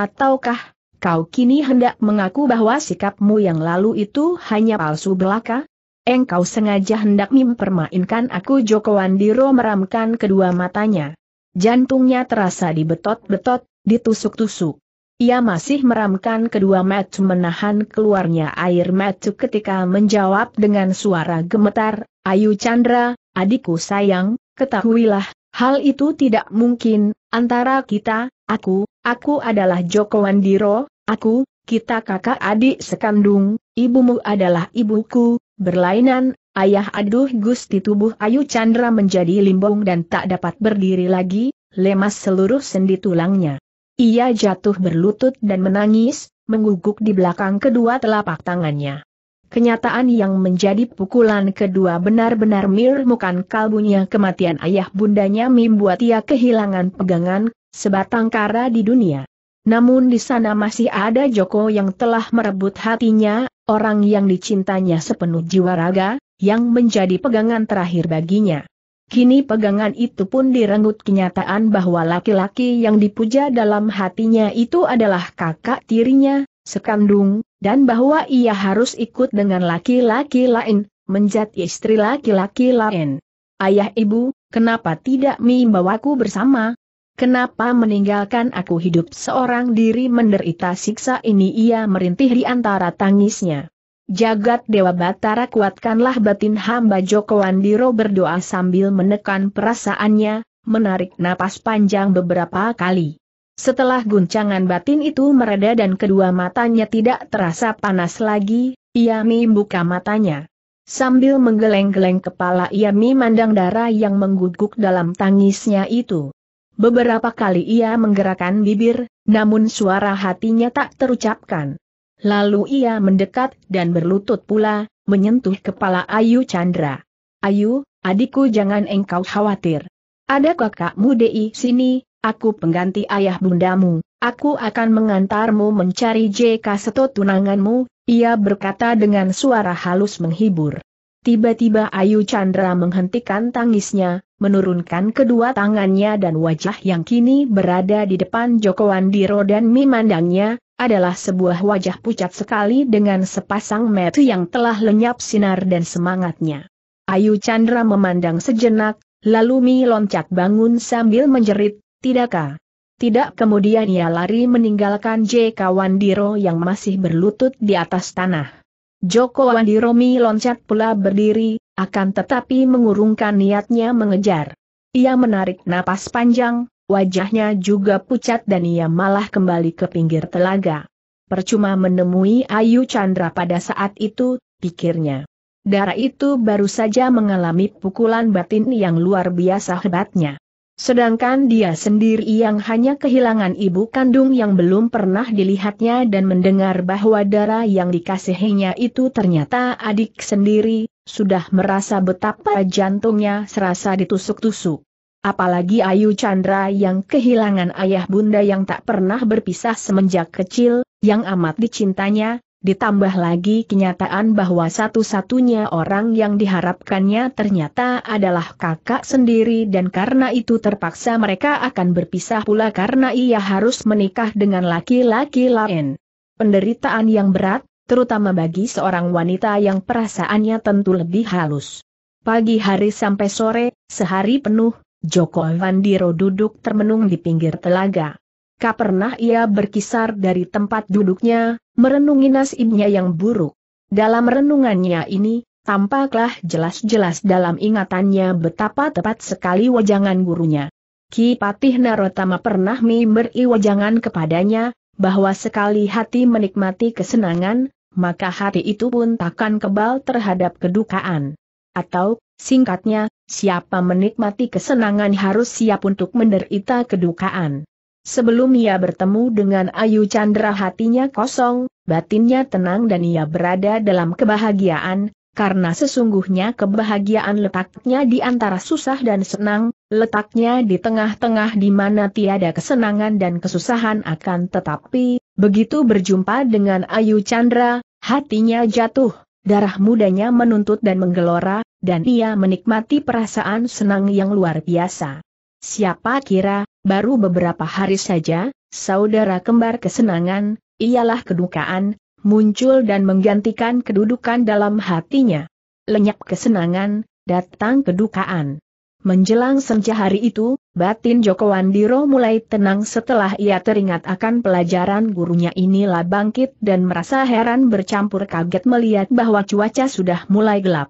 Ataukah kau kini hendak mengaku bahwa sikapmu yang lalu itu hanya palsu belaka? Engkau sengaja hendak mempermainkan aku Joko Wandiro meramkan kedua matanya. Jantungnya terasa dibetot-betot, ditusuk-tusuk. Ia masih meramkan kedua mata menahan keluarnya air mata ketika menjawab dengan suara gemetar, Ayu Chandra, adikku sayang, ketahuilah, hal itu tidak mungkin, antara kita, aku, aku adalah Joko Wandiro, aku, kita kakak adik sekandung, ibumu adalah ibuku, berlainan, ayah aduh gusti tubuh Ayu Chandra menjadi limbung dan tak dapat berdiri lagi, lemas seluruh sendi tulangnya. Ia jatuh berlutut dan menangis, mengguguk di belakang kedua telapak tangannya. Kenyataan yang menjadi pukulan kedua benar-benar mirmukan kalbunya kematian ayah bundanya membuat ia kehilangan pegangan, sebatang kara di dunia. Namun di sana masih ada Joko yang telah merebut hatinya, orang yang dicintanya sepenuh jiwa raga, yang menjadi pegangan terakhir baginya. Kini pegangan itu pun direnggut kenyataan bahwa laki-laki yang dipuja dalam hatinya itu adalah kakak tirinya, sekandung, dan bahwa ia harus ikut dengan laki-laki lain, menjadi istri laki-laki lain. Ayah ibu, kenapa tidak membawaku bersama? Kenapa meninggalkan aku hidup seorang diri menderita siksa ini ia merintih di antara tangisnya. Jagat Dewa Batara kuatkanlah batin hamba Joko Wandiro berdoa sambil menekan perasaannya, menarik napas panjang beberapa kali. Setelah guncangan batin itu mereda dan kedua matanya tidak terasa panas lagi, ia membuka matanya. Sambil menggeleng-geleng kepala ia memandang darah yang mengguguk dalam tangisnya itu. Beberapa kali ia menggerakkan bibir, namun suara hatinya tak terucapkan. Lalu ia mendekat dan berlutut pula, menyentuh kepala Ayu Chandra. Ayu, adikku jangan engkau khawatir. Ada kakakmu di sini, aku pengganti ayah bundamu, aku akan mengantarmu mencari JK Seto tunanganmu, ia berkata dengan suara halus menghibur. Tiba-tiba Ayu Chandra menghentikan tangisnya, menurunkan kedua tangannya dan wajah yang kini berada di depan Joko Andiro dan memandangnya, adalah sebuah wajah pucat sekali dengan sepasang mata yang telah lenyap sinar dan semangatnya. Ayu Chandra memandang sejenak, lalu Mi loncat bangun sambil menjerit, tidakkah? Tidak kemudian ia lari meninggalkan J. Kawandiro yang masih berlutut di atas tanah. Joko Wandiromi loncat pula berdiri, akan tetapi mengurungkan niatnya mengejar. Ia menarik napas panjang, wajahnya juga pucat dan ia malah kembali ke pinggir telaga. Percuma menemui Ayu Chandra pada saat itu, pikirnya. Darah itu baru saja mengalami pukulan batin yang luar biasa hebatnya. Sedangkan dia sendiri yang hanya kehilangan ibu kandung yang belum pernah dilihatnya dan mendengar bahwa darah yang dikasihinya itu ternyata adik sendiri, sudah merasa betapa jantungnya serasa ditusuk-tusuk. Apalagi Ayu Chandra yang kehilangan ayah bunda yang tak pernah berpisah semenjak kecil, yang amat dicintanya, Ditambah lagi kenyataan bahwa satu-satunya orang yang diharapkannya ternyata adalah kakak sendiri dan karena itu terpaksa mereka akan berpisah pula karena ia harus menikah dengan laki-laki lain. Penderitaan yang berat, terutama bagi seorang wanita yang perasaannya tentu lebih halus. Pagi hari sampai sore, sehari penuh, Joko Vandiro duduk termenung di pinggir telaga pernah ia berkisar dari tempat duduknya, merenungi nasibnya yang buruk. Dalam renungannya ini, tampaklah jelas-jelas dalam ingatannya betapa tepat sekali wajangan gurunya. Ki Patih Narotama pernah memberi wajangan kepadanya, bahwa sekali hati menikmati kesenangan, maka hati itu pun takkan kebal terhadap kedukaan. Atau, singkatnya, siapa menikmati kesenangan harus siap untuk menderita kedukaan. Sebelum ia bertemu dengan Ayu Chandra hatinya kosong, batinnya tenang dan ia berada dalam kebahagiaan, karena sesungguhnya kebahagiaan letaknya di antara susah dan senang, letaknya di tengah-tengah di mana tiada kesenangan dan kesusahan akan tetapi, begitu berjumpa dengan Ayu Chandra, hatinya jatuh, darah mudanya menuntut dan menggelora, dan ia menikmati perasaan senang yang luar biasa. Siapa kira, baru beberapa hari saja, saudara kembar kesenangan, ialah kedukaan, muncul dan menggantikan kedudukan dalam hatinya. Lenyap kesenangan, datang kedukaan. Menjelang senja hari itu, batin Joko Wandiro mulai tenang setelah ia teringat akan pelajaran gurunya inilah bangkit dan merasa heran bercampur kaget melihat bahwa cuaca sudah mulai gelap.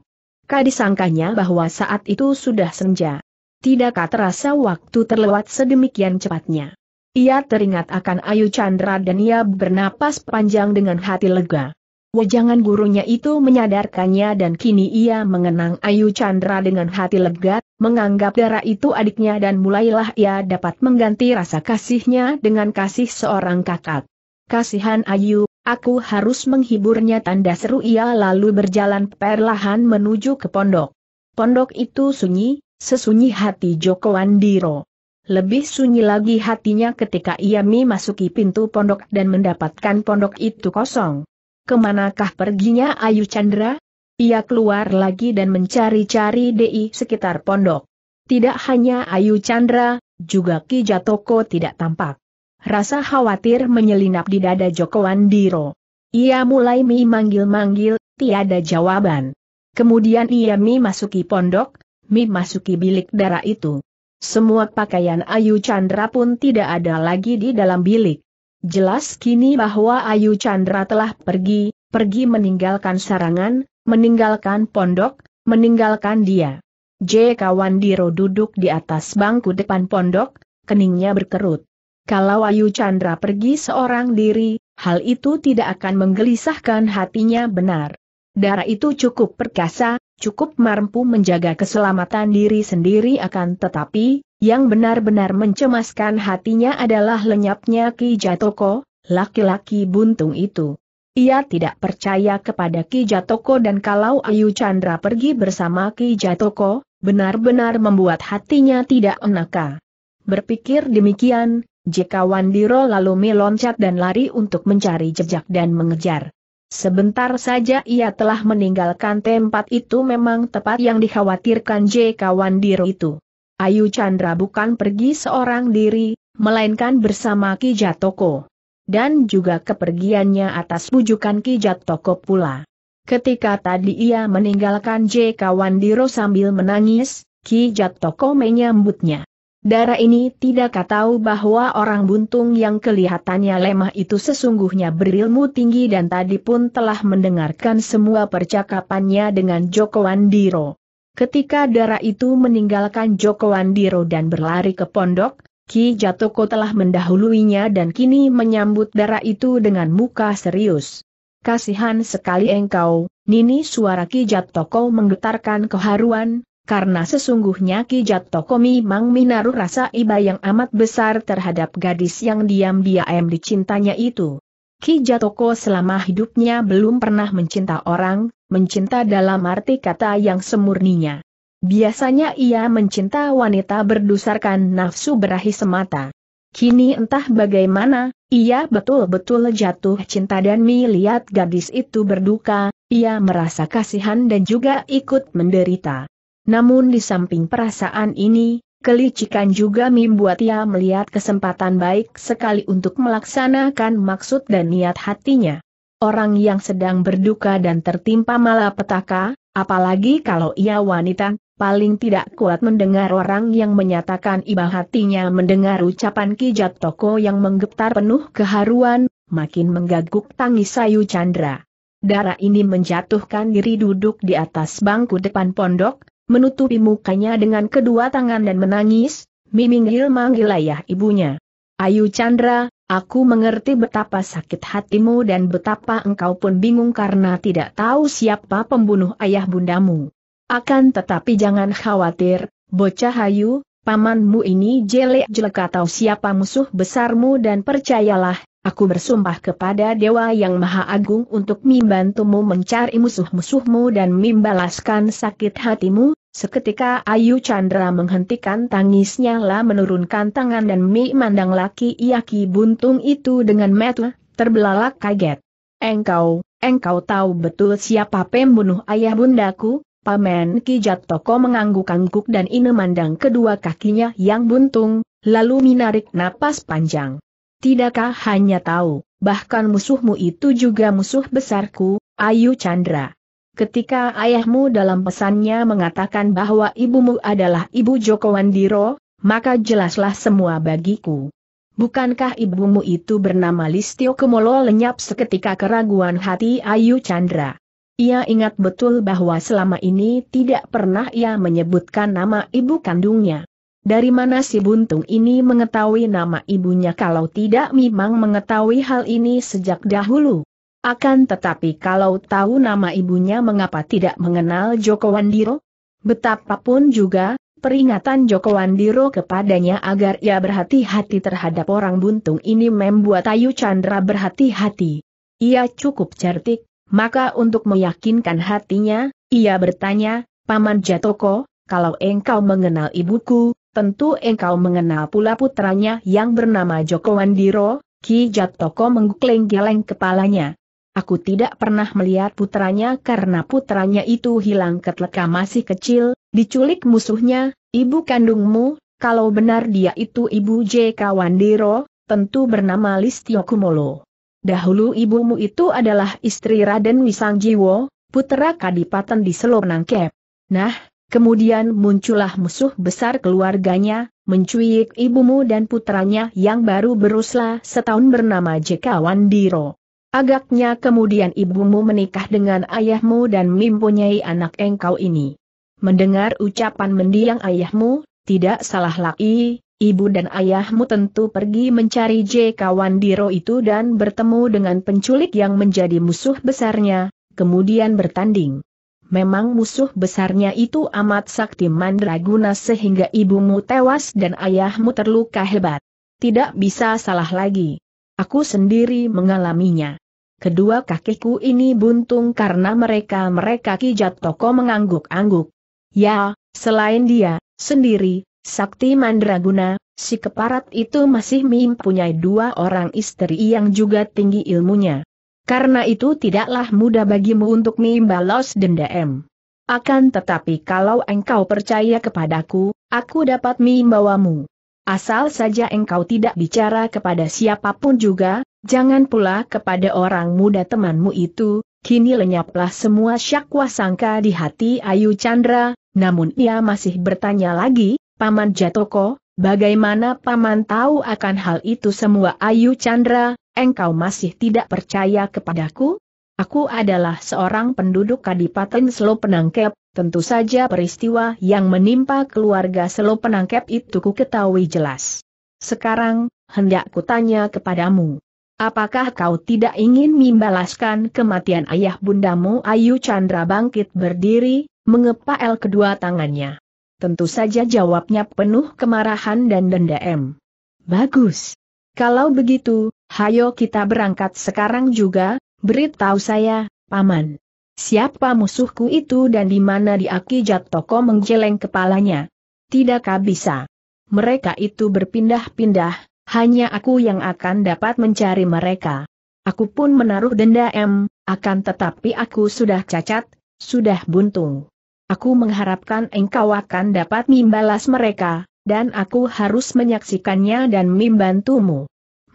Kadisangkanya bahwa saat itu sudah senja. Tidakkah terasa waktu terlewat sedemikian cepatnya? Ia teringat akan Ayu Chandra dan ia bernapas panjang dengan hati lega. Wajangan gurunya itu menyadarkannya dan kini ia mengenang Ayu Chandra dengan hati lega, menganggap darah itu adiknya dan mulailah ia dapat mengganti rasa kasihnya dengan kasih seorang kakak. Kasihan Ayu, aku harus menghiburnya tanda seru ia lalu berjalan perlahan menuju ke pondok. Pondok itu sunyi, Sesunyi hati Joko Andiro. Lebih sunyi lagi hatinya ketika ia memasuki pintu pondok dan mendapatkan pondok itu kosong. Kemanakah perginya Ayu Chandra? Ia keluar lagi dan mencari-cari DI sekitar pondok. Tidak hanya Ayu Chandra, juga Ki Jatoko tidak tampak. Rasa khawatir menyelinap di dada Joko Andiro. Ia mulai memanggil manggil tiada jawaban. Kemudian ia memasuki pondok, masuki bilik darah itu. Semua pakaian Ayu Chandra pun tidak ada lagi di dalam bilik. Jelas kini bahwa Ayu Chandra telah pergi, pergi meninggalkan sarangan, meninggalkan pondok, meninggalkan dia. J. Kawan Diro duduk di atas bangku depan pondok, keningnya berkerut. Kalau Ayu Chandra pergi seorang diri, hal itu tidak akan menggelisahkan hatinya benar. Darah itu cukup perkasa, cukup mampu menjaga keselamatan diri sendiri akan tetapi, yang benar-benar mencemaskan hatinya adalah lenyapnya Ki Jatoko, laki-laki buntung itu. Ia tidak percaya kepada Ki Jatoko dan kalau Ayu Chandra pergi bersama Ki Jatoko, benar-benar membuat hatinya tidak enaka. Berpikir demikian, Jika Wandiro lalu meloncat dan lari untuk mencari jejak dan mengejar. Sebentar saja ia telah meninggalkan tempat itu memang tepat yang dikhawatirkan J. Kawan Diro itu. Ayu Chandra bukan pergi seorang diri, melainkan bersama Ki Jatoko. Dan juga kepergiannya atas bujukan Ki Jatoko pula. Ketika tadi ia meninggalkan J. Kawan Diro sambil menangis, Ki Jatoko menyambutnya. Darah ini tidak tahu bahwa orang buntung yang kelihatannya lemah itu sesungguhnya berilmu tinggi dan tadi pun telah mendengarkan semua percakapannya dengan Joko Wandiro. Ketika darah itu meninggalkan Joko Wandiro dan berlari ke pondok, Ki Jatoko telah mendahuluinya dan kini menyambut darah itu dengan muka serius. Kasihan sekali engkau, Nini suara Ki Jatoko menggetarkan keharuan, karena sesungguhnya Ki Jatoko memang menaruh rasa iba yang amat besar terhadap gadis yang diam-diam dicintanya itu. Ki Jatoko selama hidupnya belum pernah mencinta orang, mencinta dalam arti kata yang semurninya. Biasanya ia mencinta wanita berdasarkan nafsu berahi semata. Kini entah bagaimana, ia betul-betul jatuh cinta dan melihat gadis itu berduka, ia merasa kasihan dan juga ikut menderita. Namun di samping perasaan ini, kelicikan juga membuat ia melihat kesempatan baik sekali untuk melaksanakan maksud dan niat hatinya. Orang yang sedang berduka dan tertimpa malapetaka, apalagi kalau ia wanita, paling tidak kuat mendengar orang yang menyatakan iba hatinya mendengar ucapan Kijat Toko yang menggetar penuh keharuan, makin menggaguk tangis Sayu Chandra. Darah ini menjatuhkan diri duduk di atas bangku depan pondok, menutupi mukanya dengan kedua tangan dan menangis, Hil manggil ayah ibunya. Ayu Chandra, aku mengerti betapa sakit hatimu dan betapa engkau pun bingung karena tidak tahu siapa pembunuh ayah bundamu. Akan tetapi jangan khawatir, bocah Ayu, pamanmu ini jelek-jelek atau siapa musuh besarmu dan percayalah, Aku bersumpah kepada Dewa yang Maha Agung untuk membantumu mencari musuh-musuhmu dan membalaskan sakit hatimu, Seketika Ayu Chandra menghentikan tangisnya lah menurunkan tangan dan memandang laki laki buntung itu dengan metu, terbelalak kaget. Engkau, engkau tahu betul siapa pembunuh ayah bundaku? Paman Kijat Toko mengangguk-angguk dan ini mandang kedua kakinya yang buntung, lalu menarik napas panjang. Tidakkah hanya tahu, bahkan musuhmu itu juga musuh besarku, Ayu Chandra. Ketika ayahmu dalam pesannya mengatakan bahwa ibumu adalah ibu Joko Wandiro, maka jelaslah semua bagiku. Bukankah ibumu itu bernama Listio Kemolo lenyap seketika keraguan hati Ayu Chandra? Ia ingat betul bahwa selama ini tidak pernah ia menyebutkan nama ibu kandungnya. Dari mana si buntung ini mengetahui nama ibunya kalau tidak memang mengetahui hal ini sejak dahulu? Akan tetapi kalau tahu nama ibunya mengapa tidak mengenal Joko Wandiro? Betapapun juga, peringatan Joko Wandiro kepadanya agar ia berhati-hati terhadap orang buntung ini membuat Ayu Chandra berhati-hati. Ia cukup cerdik, maka untuk meyakinkan hatinya, ia bertanya, Paman Jatoko, kalau engkau mengenal ibuku, tentu engkau mengenal pula putranya yang bernama Joko Wandiro, Ki Jatoko menggeleng-geleng kepalanya. Aku tidak pernah melihat putranya karena putranya itu hilang ketika masih kecil, diculik musuhnya, ibu kandungmu, kalau benar dia itu ibu J.K. Wandiro, tentu bernama Listio Kumolo. Dahulu ibumu itu adalah istri Raden Wisangjiwo, putra Kadipaten di Selo Nangkep. Nah, kemudian muncullah musuh besar keluarganya, mencuik ibumu dan putranya yang baru berusia setahun bernama J.K. Wandiro. Agaknya kemudian ibumu menikah dengan ayahmu dan mempunyai anak engkau ini. Mendengar ucapan mendiang ayahmu, tidak salah lagi, ibu dan ayahmu tentu pergi mencari J. Kawan Diro itu dan bertemu dengan penculik yang menjadi musuh besarnya, kemudian bertanding. Memang musuh besarnya itu amat sakti mandraguna sehingga ibumu tewas dan ayahmu terluka hebat. Tidak bisa salah lagi. Aku sendiri mengalaminya. Kedua kakiku ini buntung karena mereka-mereka kijat toko mengangguk-angguk. Ya, selain dia, sendiri, Sakti Mandraguna, si keparat itu masih mempunyai dua orang istri yang juga tinggi ilmunya. Karena itu tidaklah mudah bagimu untuk membalas dendam. Akan tetapi kalau engkau percaya kepadaku, aku dapat membawamu. Asal saja engkau tidak bicara kepada siapapun juga, jangan pula kepada orang muda temanmu itu, kini lenyaplah semua syakwa sangka di hati Ayu Chandra, namun ia masih bertanya lagi, Paman Jatoko, bagaimana Paman tahu akan hal itu semua Ayu Chandra, engkau masih tidak percaya kepadaku? Aku adalah seorang penduduk Kadipaten Selo Penangkep, tentu saja peristiwa yang menimpa keluarga Selo Penangkep itu ku ketahui jelas. Sekarang, hendak tanya kepadamu. Apakah kau tidak ingin membalaskan kematian ayah bundamu Ayu Chandra bangkit berdiri, mengepal kedua tangannya? Tentu saja jawabnya penuh kemarahan dan dendam. Bagus. Kalau begitu, hayo kita berangkat sekarang juga, Beritahu saya, Paman. Siapa musuhku itu dan di mana di diakijat toko menggeleng kepalanya? Tidakkah bisa? Mereka itu berpindah-pindah, hanya aku yang akan dapat mencari mereka. Aku pun menaruh denda M, akan tetapi aku sudah cacat, sudah buntung. Aku mengharapkan engkau akan dapat membalas mereka, dan aku harus menyaksikannya dan membantumu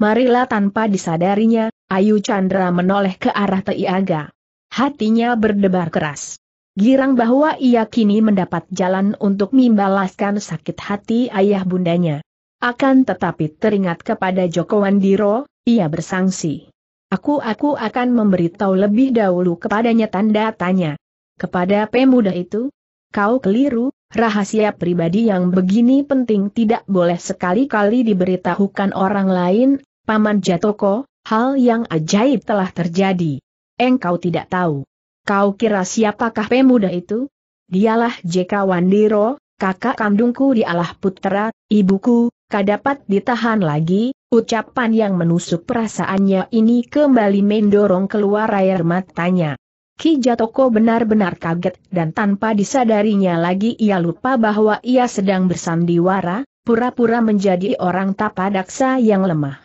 marilah tanpa disadarinya, Ayu Chandra menoleh ke arah Teiaga. Hatinya berdebar keras. Girang bahwa ia kini mendapat jalan untuk membalaskan sakit hati ayah bundanya. Akan tetapi teringat kepada Joko Wandiro, ia bersangsi. Aku-aku akan memberitahu lebih dahulu kepadanya tanda tanya. Kepada pemuda itu? Kau keliru, rahasia pribadi yang begini penting tidak boleh sekali-kali diberitahukan orang lain, Paman Jatoko, hal yang ajaib telah terjadi. Engkau tidak tahu. Kau kira siapakah pemuda itu? Dialah JK Wandiro, kakak kandungku dialah putera, ibuku, kadapat ditahan lagi, ucapan yang menusuk perasaannya ini kembali mendorong keluar air matanya. Ki Jatoko benar-benar kaget dan tanpa disadarinya lagi ia lupa bahwa ia sedang bersandiwara, pura-pura menjadi orang tapadaksa yang lemah.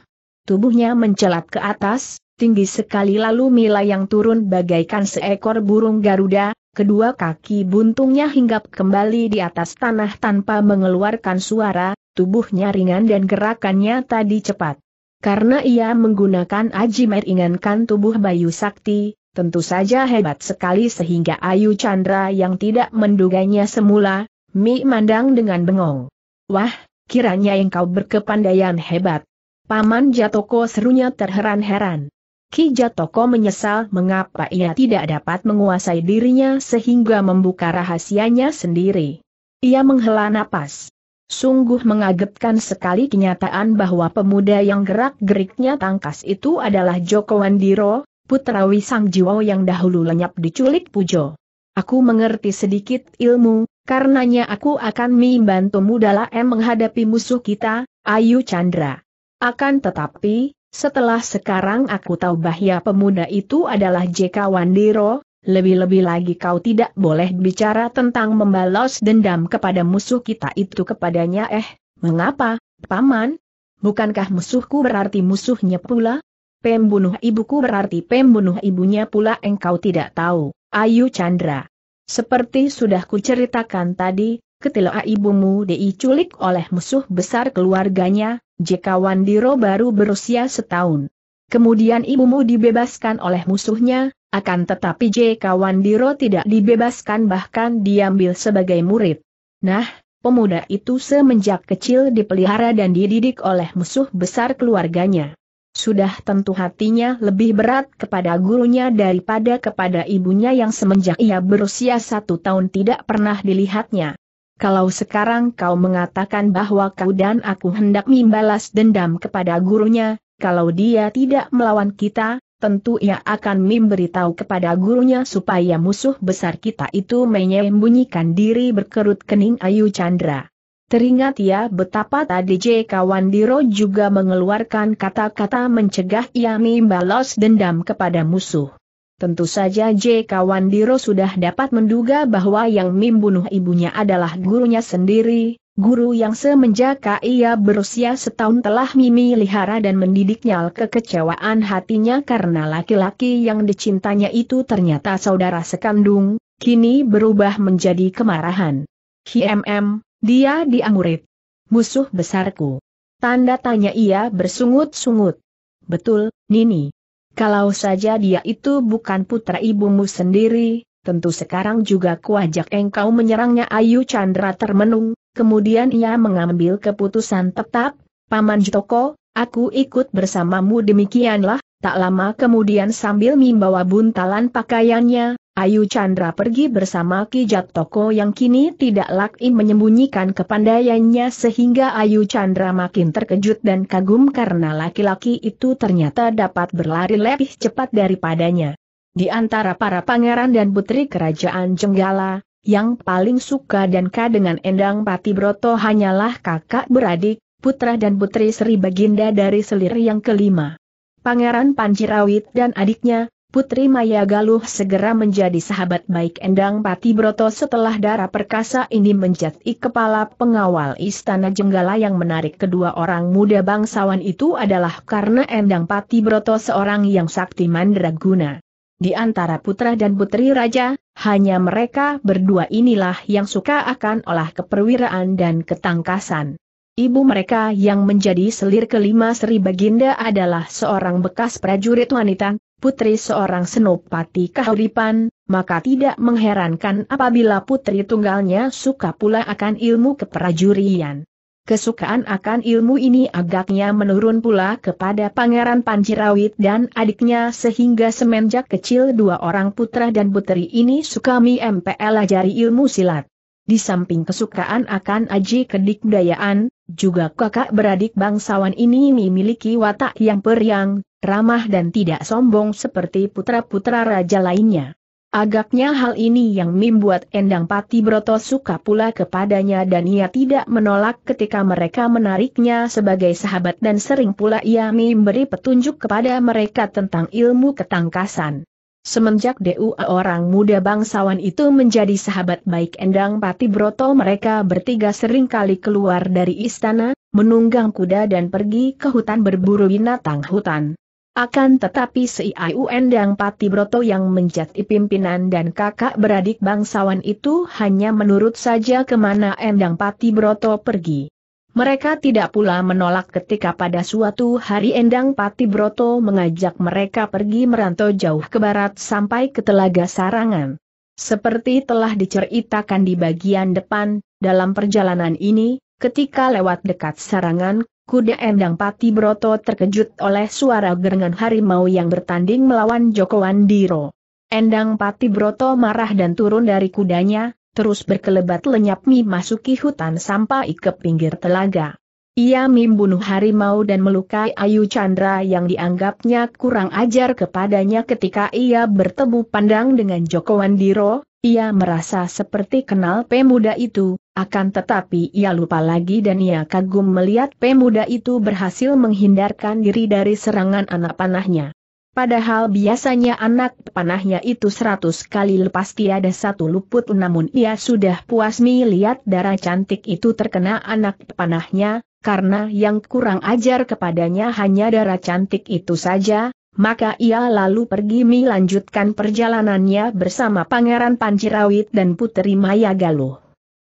Tubuhnya mencelat ke atas, tinggi sekali lalu Mila yang turun bagaikan seekor burung Garuda, kedua kaki buntungnya hinggap kembali di atas tanah tanpa mengeluarkan suara, tubuhnya ringan dan gerakannya tadi cepat. Karena ia menggunakan ajimer inginkan tubuh Bayu Sakti, tentu saja hebat sekali sehingga Ayu Chandra yang tidak menduganya semula, Mi mandang dengan bengong. Wah, kiranya engkau berkepandaian hebat, Paman Jatoko serunya terheran-heran. Ki Jatoko menyesal mengapa ia tidak dapat menguasai dirinya sehingga membuka rahasianya sendiri. Ia menghela napas. Sungguh mengagetkan sekali kenyataan bahwa pemuda yang gerak-geriknya tangkas itu adalah Joko Wandiro, putra Wisang Jiwo yang dahulu lenyap diculik Pujo. Aku mengerti sedikit ilmu, karenanya aku akan membantumu dalam menghadapi musuh kita, Ayu Chandra. Akan tetapi, setelah sekarang aku tahu bahwa pemuda itu adalah JK Wandiro, lebih-lebih lagi kau tidak boleh bicara tentang membalas dendam kepada musuh kita itu kepadanya eh, mengapa, paman? Bukankah musuhku berarti musuhnya pula? Pembunuh ibuku berarti pembunuh ibunya pula engkau tidak tahu, Ayu Chandra. Seperti sudah kuceritakan tadi, ketila ibumu diculik oleh musuh besar keluarganya, jika Wandiro baru berusia setahun. Kemudian ibumu dibebaskan oleh musuhnya, akan tetapi JK Wandiro tidak dibebaskan bahkan diambil sebagai murid. Nah, pemuda itu semenjak kecil dipelihara dan dididik oleh musuh besar keluarganya. Sudah tentu hatinya lebih berat kepada gurunya daripada kepada ibunya yang semenjak ia berusia satu tahun tidak pernah dilihatnya. Kalau sekarang kau mengatakan bahwa kau dan aku hendak membalas dendam kepada gurunya, kalau dia tidak melawan kita, tentu ia akan memberitahu kepada gurunya supaya musuh besar kita itu menyembunyikan diri berkerut kening Ayu Chandra. Teringat ya betapa tadi J. Kawandiro juga mengeluarkan kata-kata mencegah ia membalas dendam kepada musuh. Tentu saja J. Kawandiro sudah dapat menduga bahwa yang membunuh ibunya adalah gurunya sendiri, guru yang semenjak ia berusia setahun telah mimi lihara dan mendidiknya kekecewaan hatinya karena laki-laki yang dicintanya itu ternyata saudara sekandung, kini berubah menjadi kemarahan. HMM, dia diamurit. Musuh besarku. Tanda tanya ia bersungut-sungut. Betul, Nini. Kalau saja dia itu bukan putra ibumu sendiri, tentu sekarang juga kuajak engkau menyerangnya Ayu Chandra termenung, kemudian ia mengambil keputusan tetap, Paman Joko, aku ikut bersamamu demikianlah, tak lama kemudian sambil membawa buntalan pakaiannya, Ayu Chandra pergi bersama Ki Jatoko yang kini tidak lagi menyembunyikan kepandaiannya sehingga Ayu Chandra makin terkejut dan kagum karena laki-laki itu ternyata dapat berlari lebih cepat daripadanya. Di antara para pangeran dan putri kerajaan Jenggala, yang paling suka dan dengan Endang Pati Broto hanyalah kakak beradik, putra dan putri Sri Baginda dari selir yang kelima. Pangeran Pancirawit dan adiknya, Putri Maya Galuh segera menjadi sahabat baik Endang Pati Broto setelah darah perkasa ini menjadi kepala pengawal Istana Jenggala yang menarik kedua orang muda bangsawan itu adalah karena Endang Pati Broto seorang yang sakti mandraguna. Di antara putra dan putri raja, hanya mereka berdua inilah yang suka akan olah keperwiraan dan ketangkasan. Ibu mereka yang menjadi selir kelima Sri Baginda adalah seorang bekas prajurit wanita, putri seorang senopati kahuripan, maka tidak mengherankan apabila putri tunggalnya suka pula akan ilmu keprajurian. Kesukaan akan ilmu ini agaknya menurun pula kepada Pangeran Panjirawit dan adiknya sehingga semenjak kecil dua orang putra dan putri ini suka MPL ajari ilmu silat. Di samping kesukaan akan aji kedikdayaan, juga kakak beradik bangsawan ini memiliki watak yang periang, ramah dan tidak sombong seperti putra-putra raja lainnya. Agaknya hal ini yang membuat Endang Pati Broto suka pula kepadanya dan ia tidak menolak ketika mereka menariknya sebagai sahabat dan sering pula ia memberi petunjuk kepada mereka tentang ilmu ketangkasan. Semenjak DUA orang muda bangsawan itu menjadi sahabat baik Endang Pati Broto mereka bertiga sering kali keluar dari istana, menunggang kuda dan pergi ke hutan berburu binatang hutan. Akan tetapi si Siu Endang Broto yang menjadi pimpinan dan kakak beradik bangsawan itu hanya menurut saja kemana Endang Pati Broto pergi. Mereka tidak pula menolak ketika pada suatu hari Endang Pati Broto mengajak mereka pergi merantau jauh ke barat sampai ke Telaga Sarangan. Seperti telah diceritakan di bagian depan, dalam perjalanan ini, ketika lewat dekat Sarangan, Kuda Endang Pati Broto terkejut oleh suara gerengan harimau yang bertanding melawan Joko Wandiro. Endang Pati Broto marah dan turun dari kudanya, terus berkelebat lenyap masuki hutan sampai ke pinggir telaga. Ia membunuh harimau dan melukai Ayu Chandra yang dianggapnya kurang ajar kepadanya ketika ia bertemu pandang dengan Joko Wandiro, ia merasa seperti kenal pemuda itu, akan tetapi ia lupa lagi dan ia kagum melihat pemuda itu berhasil menghindarkan diri dari serangan anak panahnya. Padahal biasanya anak panahnya itu seratus kali lepas tiada satu luput namun ia sudah puas melihat darah cantik itu terkena anak panahnya, karena yang kurang ajar kepadanya hanya darah cantik itu saja, maka ia lalu pergi melanjutkan perjalanannya bersama Pangeran Panjirawit dan putri Maya Galuh.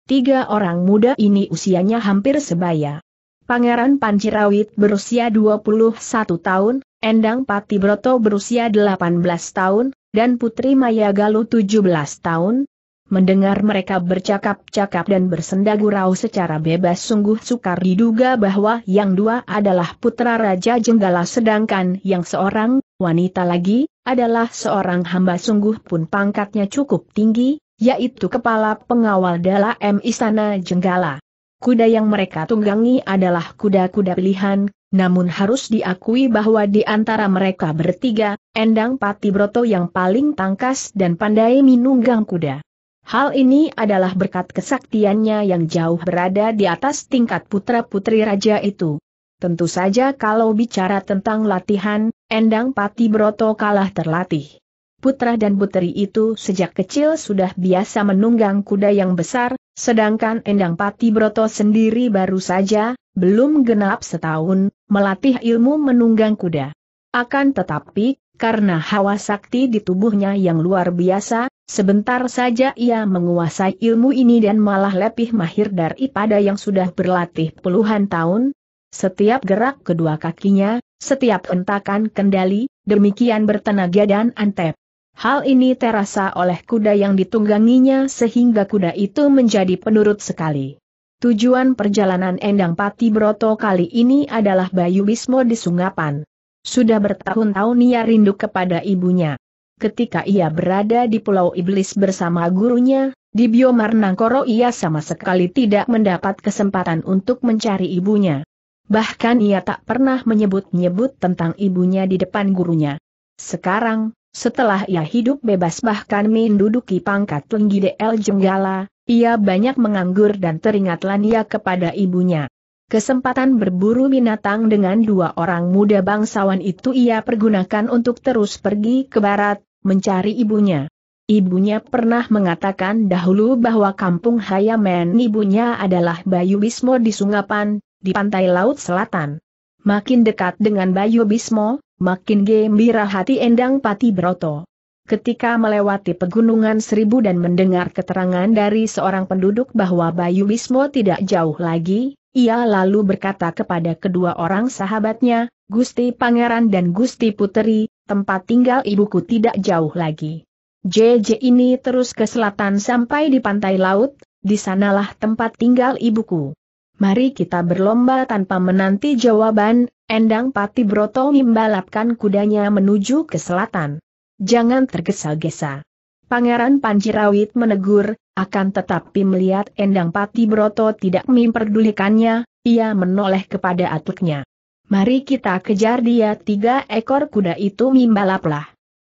Tiga orang muda ini usianya hampir sebaya. Pangeran Pancirawit berusia 21 tahun, Endang Patibroto berusia 18 tahun, dan Putri Maya Galuh 17 tahun. Mendengar mereka bercakap-cakap dan bersenda gurau secara bebas sungguh sukar diduga bahwa yang dua adalah putra Raja Jenggala sedangkan yang seorang, wanita lagi, adalah seorang hamba sungguh pun pangkatnya cukup tinggi, yaitu kepala pengawal dalam istana Jenggala. Kuda yang mereka tunggangi adalah kuda-kuda pilihan, namun harus diakui bahwa di antara mereka bertiga, Endang Pati Broto yang paling tangkas dan pandai menunggang kuda. Hal ini adalah berkat kesaktiannya yang jauh berada di atas tingkat putra-putri raja itu. Tentu saja kalau bicara tentang latihan, Endang Pati Broto kalah terlatih putra dan puteri itu sejak kecil sudah biasa menunggang kuda yang besar, sedangkan Endang Pati Broto sendiri baru saja, belum genap setahun, melatih ilmu menunggang kuda. Akan tetapi, karena hawa sakti di tubuhnya yang luar biasa, sebentar saja ia menguasai ilmu ini dan malah lebih mahir daripada yang sudah berlatih puluhan tahun. Setiap gerak kedua kakinya, setiap hentakan kendali, demikian bertenaga dan antep. Hal ini terasa oleh kuda yang ditungganginya sehingga kuda itu menjadi penurut sekali. Tujuan perjalanan Endang Pati Broto kali ini adalah Bayu Bismo di Sungapan. Sudah bertahun-tahun ia rindu kepada ibunya. Ketika ia berada di Pulau Iblis bersama gurunya, di Biomar Nangkoro ia sama sekali tidak mendapat kesempatan untuk mencari ibunya. Bahkan ia tak pernah menyebut-nyebut tentang ibunya di depan gurunya. Sekarang, setelah ia hidup bebas bahkan menduduki pangkat tinggi DL Jenggala, ia banyak menganggur dan teringatlah ia kepada ibunya. Kesempatan berburu binatang dengan dua orang muda bangsawan itu ia pergunakan untuk terus pergi ke barat, mencari ibunya. Ibunya pernah mengatakan dahulu bahwa kampung Hayamen ibunya adalah Bayu Bismo di Sungapan, di pantai laut selatan. Makin dekat dengan Bayu Bismo, makin gembira hati Endang Pati Broto. Ketika melewati pegunungan seribu dan mendengar keterangan dari seorang penduduk bahwa Bayu Wismo tidak jauh lagi, ia lalu berkata kepada kedua orang sahabatnya, Gusti Pangeran dan Gusti Puteri, tempat tinggal ibuku tidak jauh lagi. JJ ini terus ke selatan sampai di pantai laut, di sanalah tempat tinggal ibuku. Mari kita berlomba tanpa menanti jawaban, Endang Pati Broto membalapkan kudanya menuju ke selatan. Jangan tergesa-gesa. Pangeran Panjirawit menegur, akan tetapi melihat Endang Pati Broto tidak memperdulikannya, ia menoleh kepada atletnya. Mari kita kejar dia tiga ekor kuda itu membalaplah.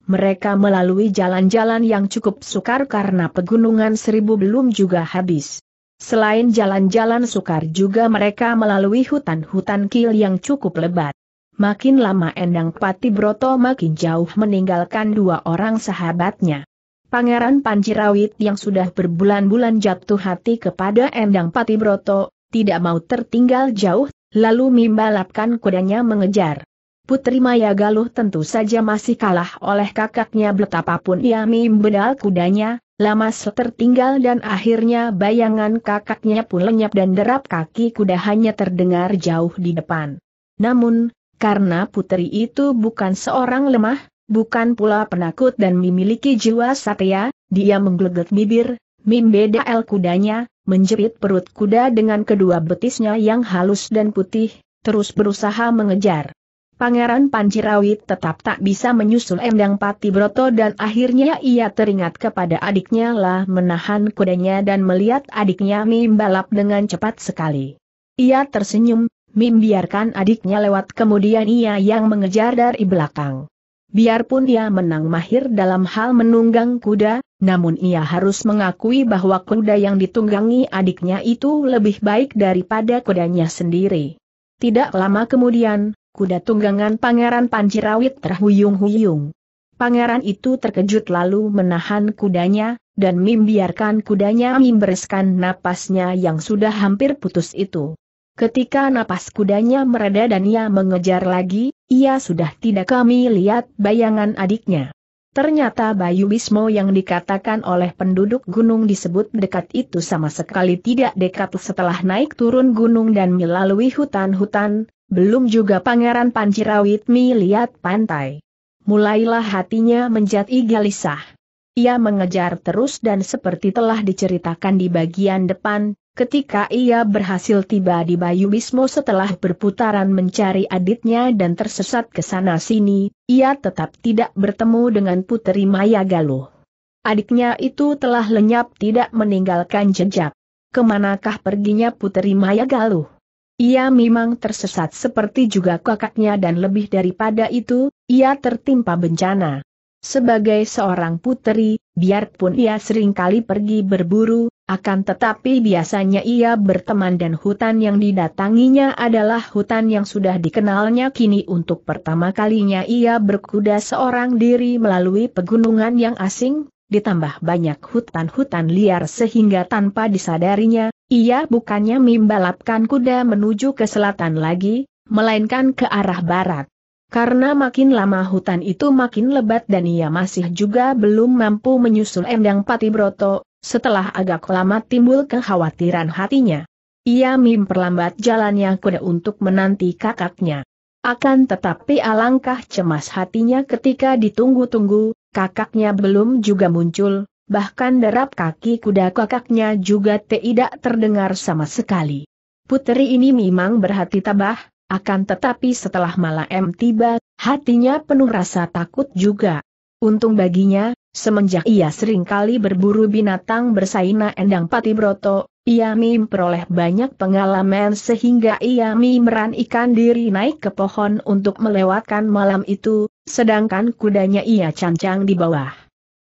Mereka melalui jalan-jalan yang cukup sukar karena pegunungan seribu belum juga habis. Selain jalan-jalan sukar juga mereka melalui hutan-hutan kil yang cukup lebat. Makin lama Endang Pati Broto makin jauh meninggalkan dua orang sahabatnya. Pangeran Panjirawit yang sudah berbulan-bulan jatuh hati kepada Endang Pati Broto, tidak mau tertinggal jauh, lalu membalapkan kudanya mengejar. Putri Maya Galuh tentu saja masih kalah oleh kakaknya betapapun ia membedal kudanya, Lamas tertinggal dan akhirnya bayangan kakaknya pun lenyap dan derap kaki kuda hanya terdengar jauh di depan. Namun, karena putri itu bukan seorang lemah, bukan pula penakut dan memiliki jiwa satya, dia menggelegat bibir, membeda el kudanya, menjepit perut kuda dengan kedua betisnya yang halus dan putih, terus berusaha mengejar. Pangeran Pancirawit tetap tak bisa menyusul Endang Pati Broto dan akhirnya ia teringat kepada adiknya lah menahan kudanya dan melihat adiknya Mim balap dengan cepat sekali. Ia tersenyum, Mim biarkan adiknya lewat kemudian ia yang mengejar dari belakang. Biarpun ia menang mahir dalam hal menunggang kuda, namun ia harus mengakui bahwa kuda yang ditunggangi adiknya itu lebih baik daripada kudanya sendiri. Tidak lama kemudian, kuda tunggangan Pangeran Panjirawit terhuyung-huyung. Pangeran itu terkejut lalu menahan kudanya, dan membiarkan kudanya membereskan napasnya yang sudah hampir putus itu. Ketika napas kudanya mereda dan ia mengejar lagi, ia sudah tidak kami lihat bayangan adiknya. Ternyata Bayu Bismo yang dikatakan oleh penduduk gunung disebut dekat itu sama sekali tidak dekat setelah naik turun gunung dan melalui hutan-hutan, belum juga Pangeran Pancirawit lihat pantai. Mulailah hatinya menjadi gelisah. Ia mengejar terus dan seperti telah diceritakan di bagian depan, ketika ia berhasil tiba di Bayu Bismo setelah berputaran mencari adiknya dan tersesat ke sana-sini, ia tetap tidak bertemu dengan Putri Maya Galuh. Adiknya itu telah lenyap tidak meninggalkan jejak. Kemanakah perginya Putri Maya Galuh? Ia memang tersesat seperti juga kakaknya dan lebih daripada itu, ia tertimpa bencana. Sebagai seorang putri, biarpun ia sering kali pergi berburu, akan tetapi biasanya ia berteman dan hutan yang didatanginya adalah hutan yang sudah dikenalnya kini untuk pertama kalinya ia berkuda seorang diri melalui pegunungan yang asing, ditambah banyak hutan-hutan liar sehingga tanpa disadarinya, ia bukannya membalapkan kuda menuju ke selatan lagi, melainkan ke arah barat. Karena makin lama hutan itu makin lebat dan ia masih juga belum mampu menyusul Endang Patibroto, setelah agak lama timbul kekhawatiran hatinya. Ia memperlambat jalannya kuda untuk menanti kakaknya. Akan tetapi alangkah cemas hatinya ketika ditunggu-tunggu, kakaknya belum juga muncul, bahkan derap kaki kuda kakaknya juga tidak terdengar sama sekali. Puteri ini memang berhati tabah, akan tetapi setelah malam tiba, hatinya penuh rasa takut juga. Untung baginya, semenjak ia seringkali berburu binatang bersaina Endang Pati Broto, ia memperoleh banyak pengalaman sehingga ia ikan diri naik ke pohon untuk melewatkan malam itu, Sedangkan kudanya ia cancang di bawah.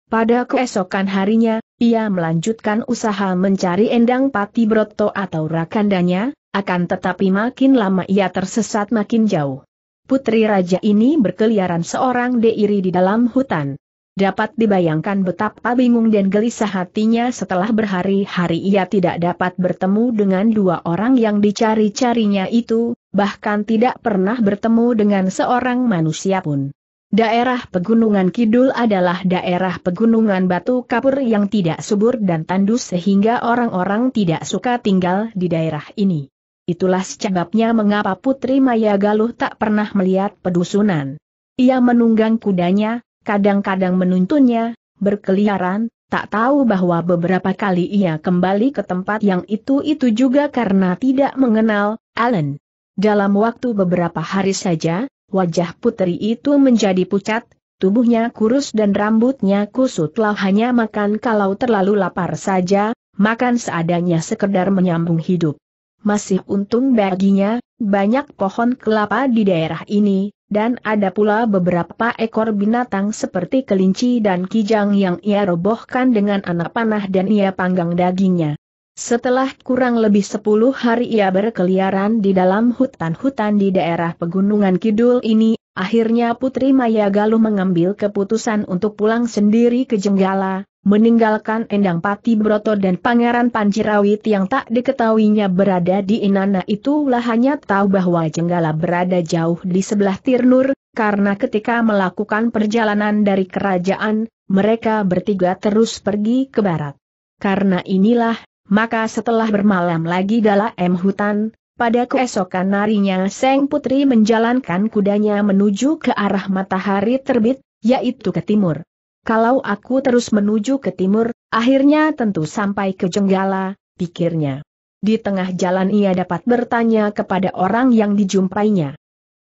Pada keesokan harinya, ia melanjutkan usaha mencari Endang Pati Broto atau Rakandanya, akan tetapi makin lama ia tersesat makin jauh. Putri Raja ini berkeliaran seorang deiri di dalam hutan. Dapat dibayangkan betapa bingung dan gelisah hatinya setelah berhari-hari ia tidak dapat bertemu dengan dua orang yang dicari-carinya itu, bahkan tidak pernah bertemu dengan seorang manusia pun. Daerah Pegunungan Kidul adalah daerah pegunungan batu kapur yang tidak subur dan tandus sehingga orang-orang tidak suka tinggal di daerah ini. Itulah sebabnya mengapa Putri Maya Galuh tak pernah melihat pedusunan. Ia menunggang kudanya, kadang-kadang menuntunnya, berkeliaran, tak tahu bahwa beberapa kali ia kembali ke tempat yang itu-itu juga karena tidak mengenal Alan. Dalam waktu beberapa hari saja, wajah putri itu menjadi pucat, tubuhnya kurus dan rambutnya kusutlah hanya makan kalau terlalu lapar saja, makan seadanya sekedar menyambung hidup. Masih untung baginya, banyak pohon kelapa di daerah ini, dan ada pula beberapa ekor binatang seperti kelinci dan kijang yang ia robohkan dengan anak panah dan ia panggang dagingnya. Setelah kurang lebih sepuluh hari ia berkeliaran di dalam hutan-hutan di daerah pegunungan kidul ini, akhirnya Putri Maya Galuh mengambil keputusan untuk pulang sendiri ke Jenggala, meninggalkan Endang Pati Broto dan Pangeran Panjirawit yang tak diketahuinya berada di Inanna itulah hanya tahu bahwa Jenggala berada jauh di sebelah Tirnur, karena ketika melakukan perjalanan dari kerajaan, mereka bertiga terus pergi ke barat. Karena inilah, maka setelah bermalam lagi dalam hutan, pada keesokan harinya Seng Putri menjalankan kudanya menuju ke arah matahari terbit, yaitu ke timur. Kalau aku terus menuju ke timur, akhirnya tentu sampai ke Jenggala, pikirnya. Di tengah jalan ia dapat bertanya kepada orang yang dijumpainya.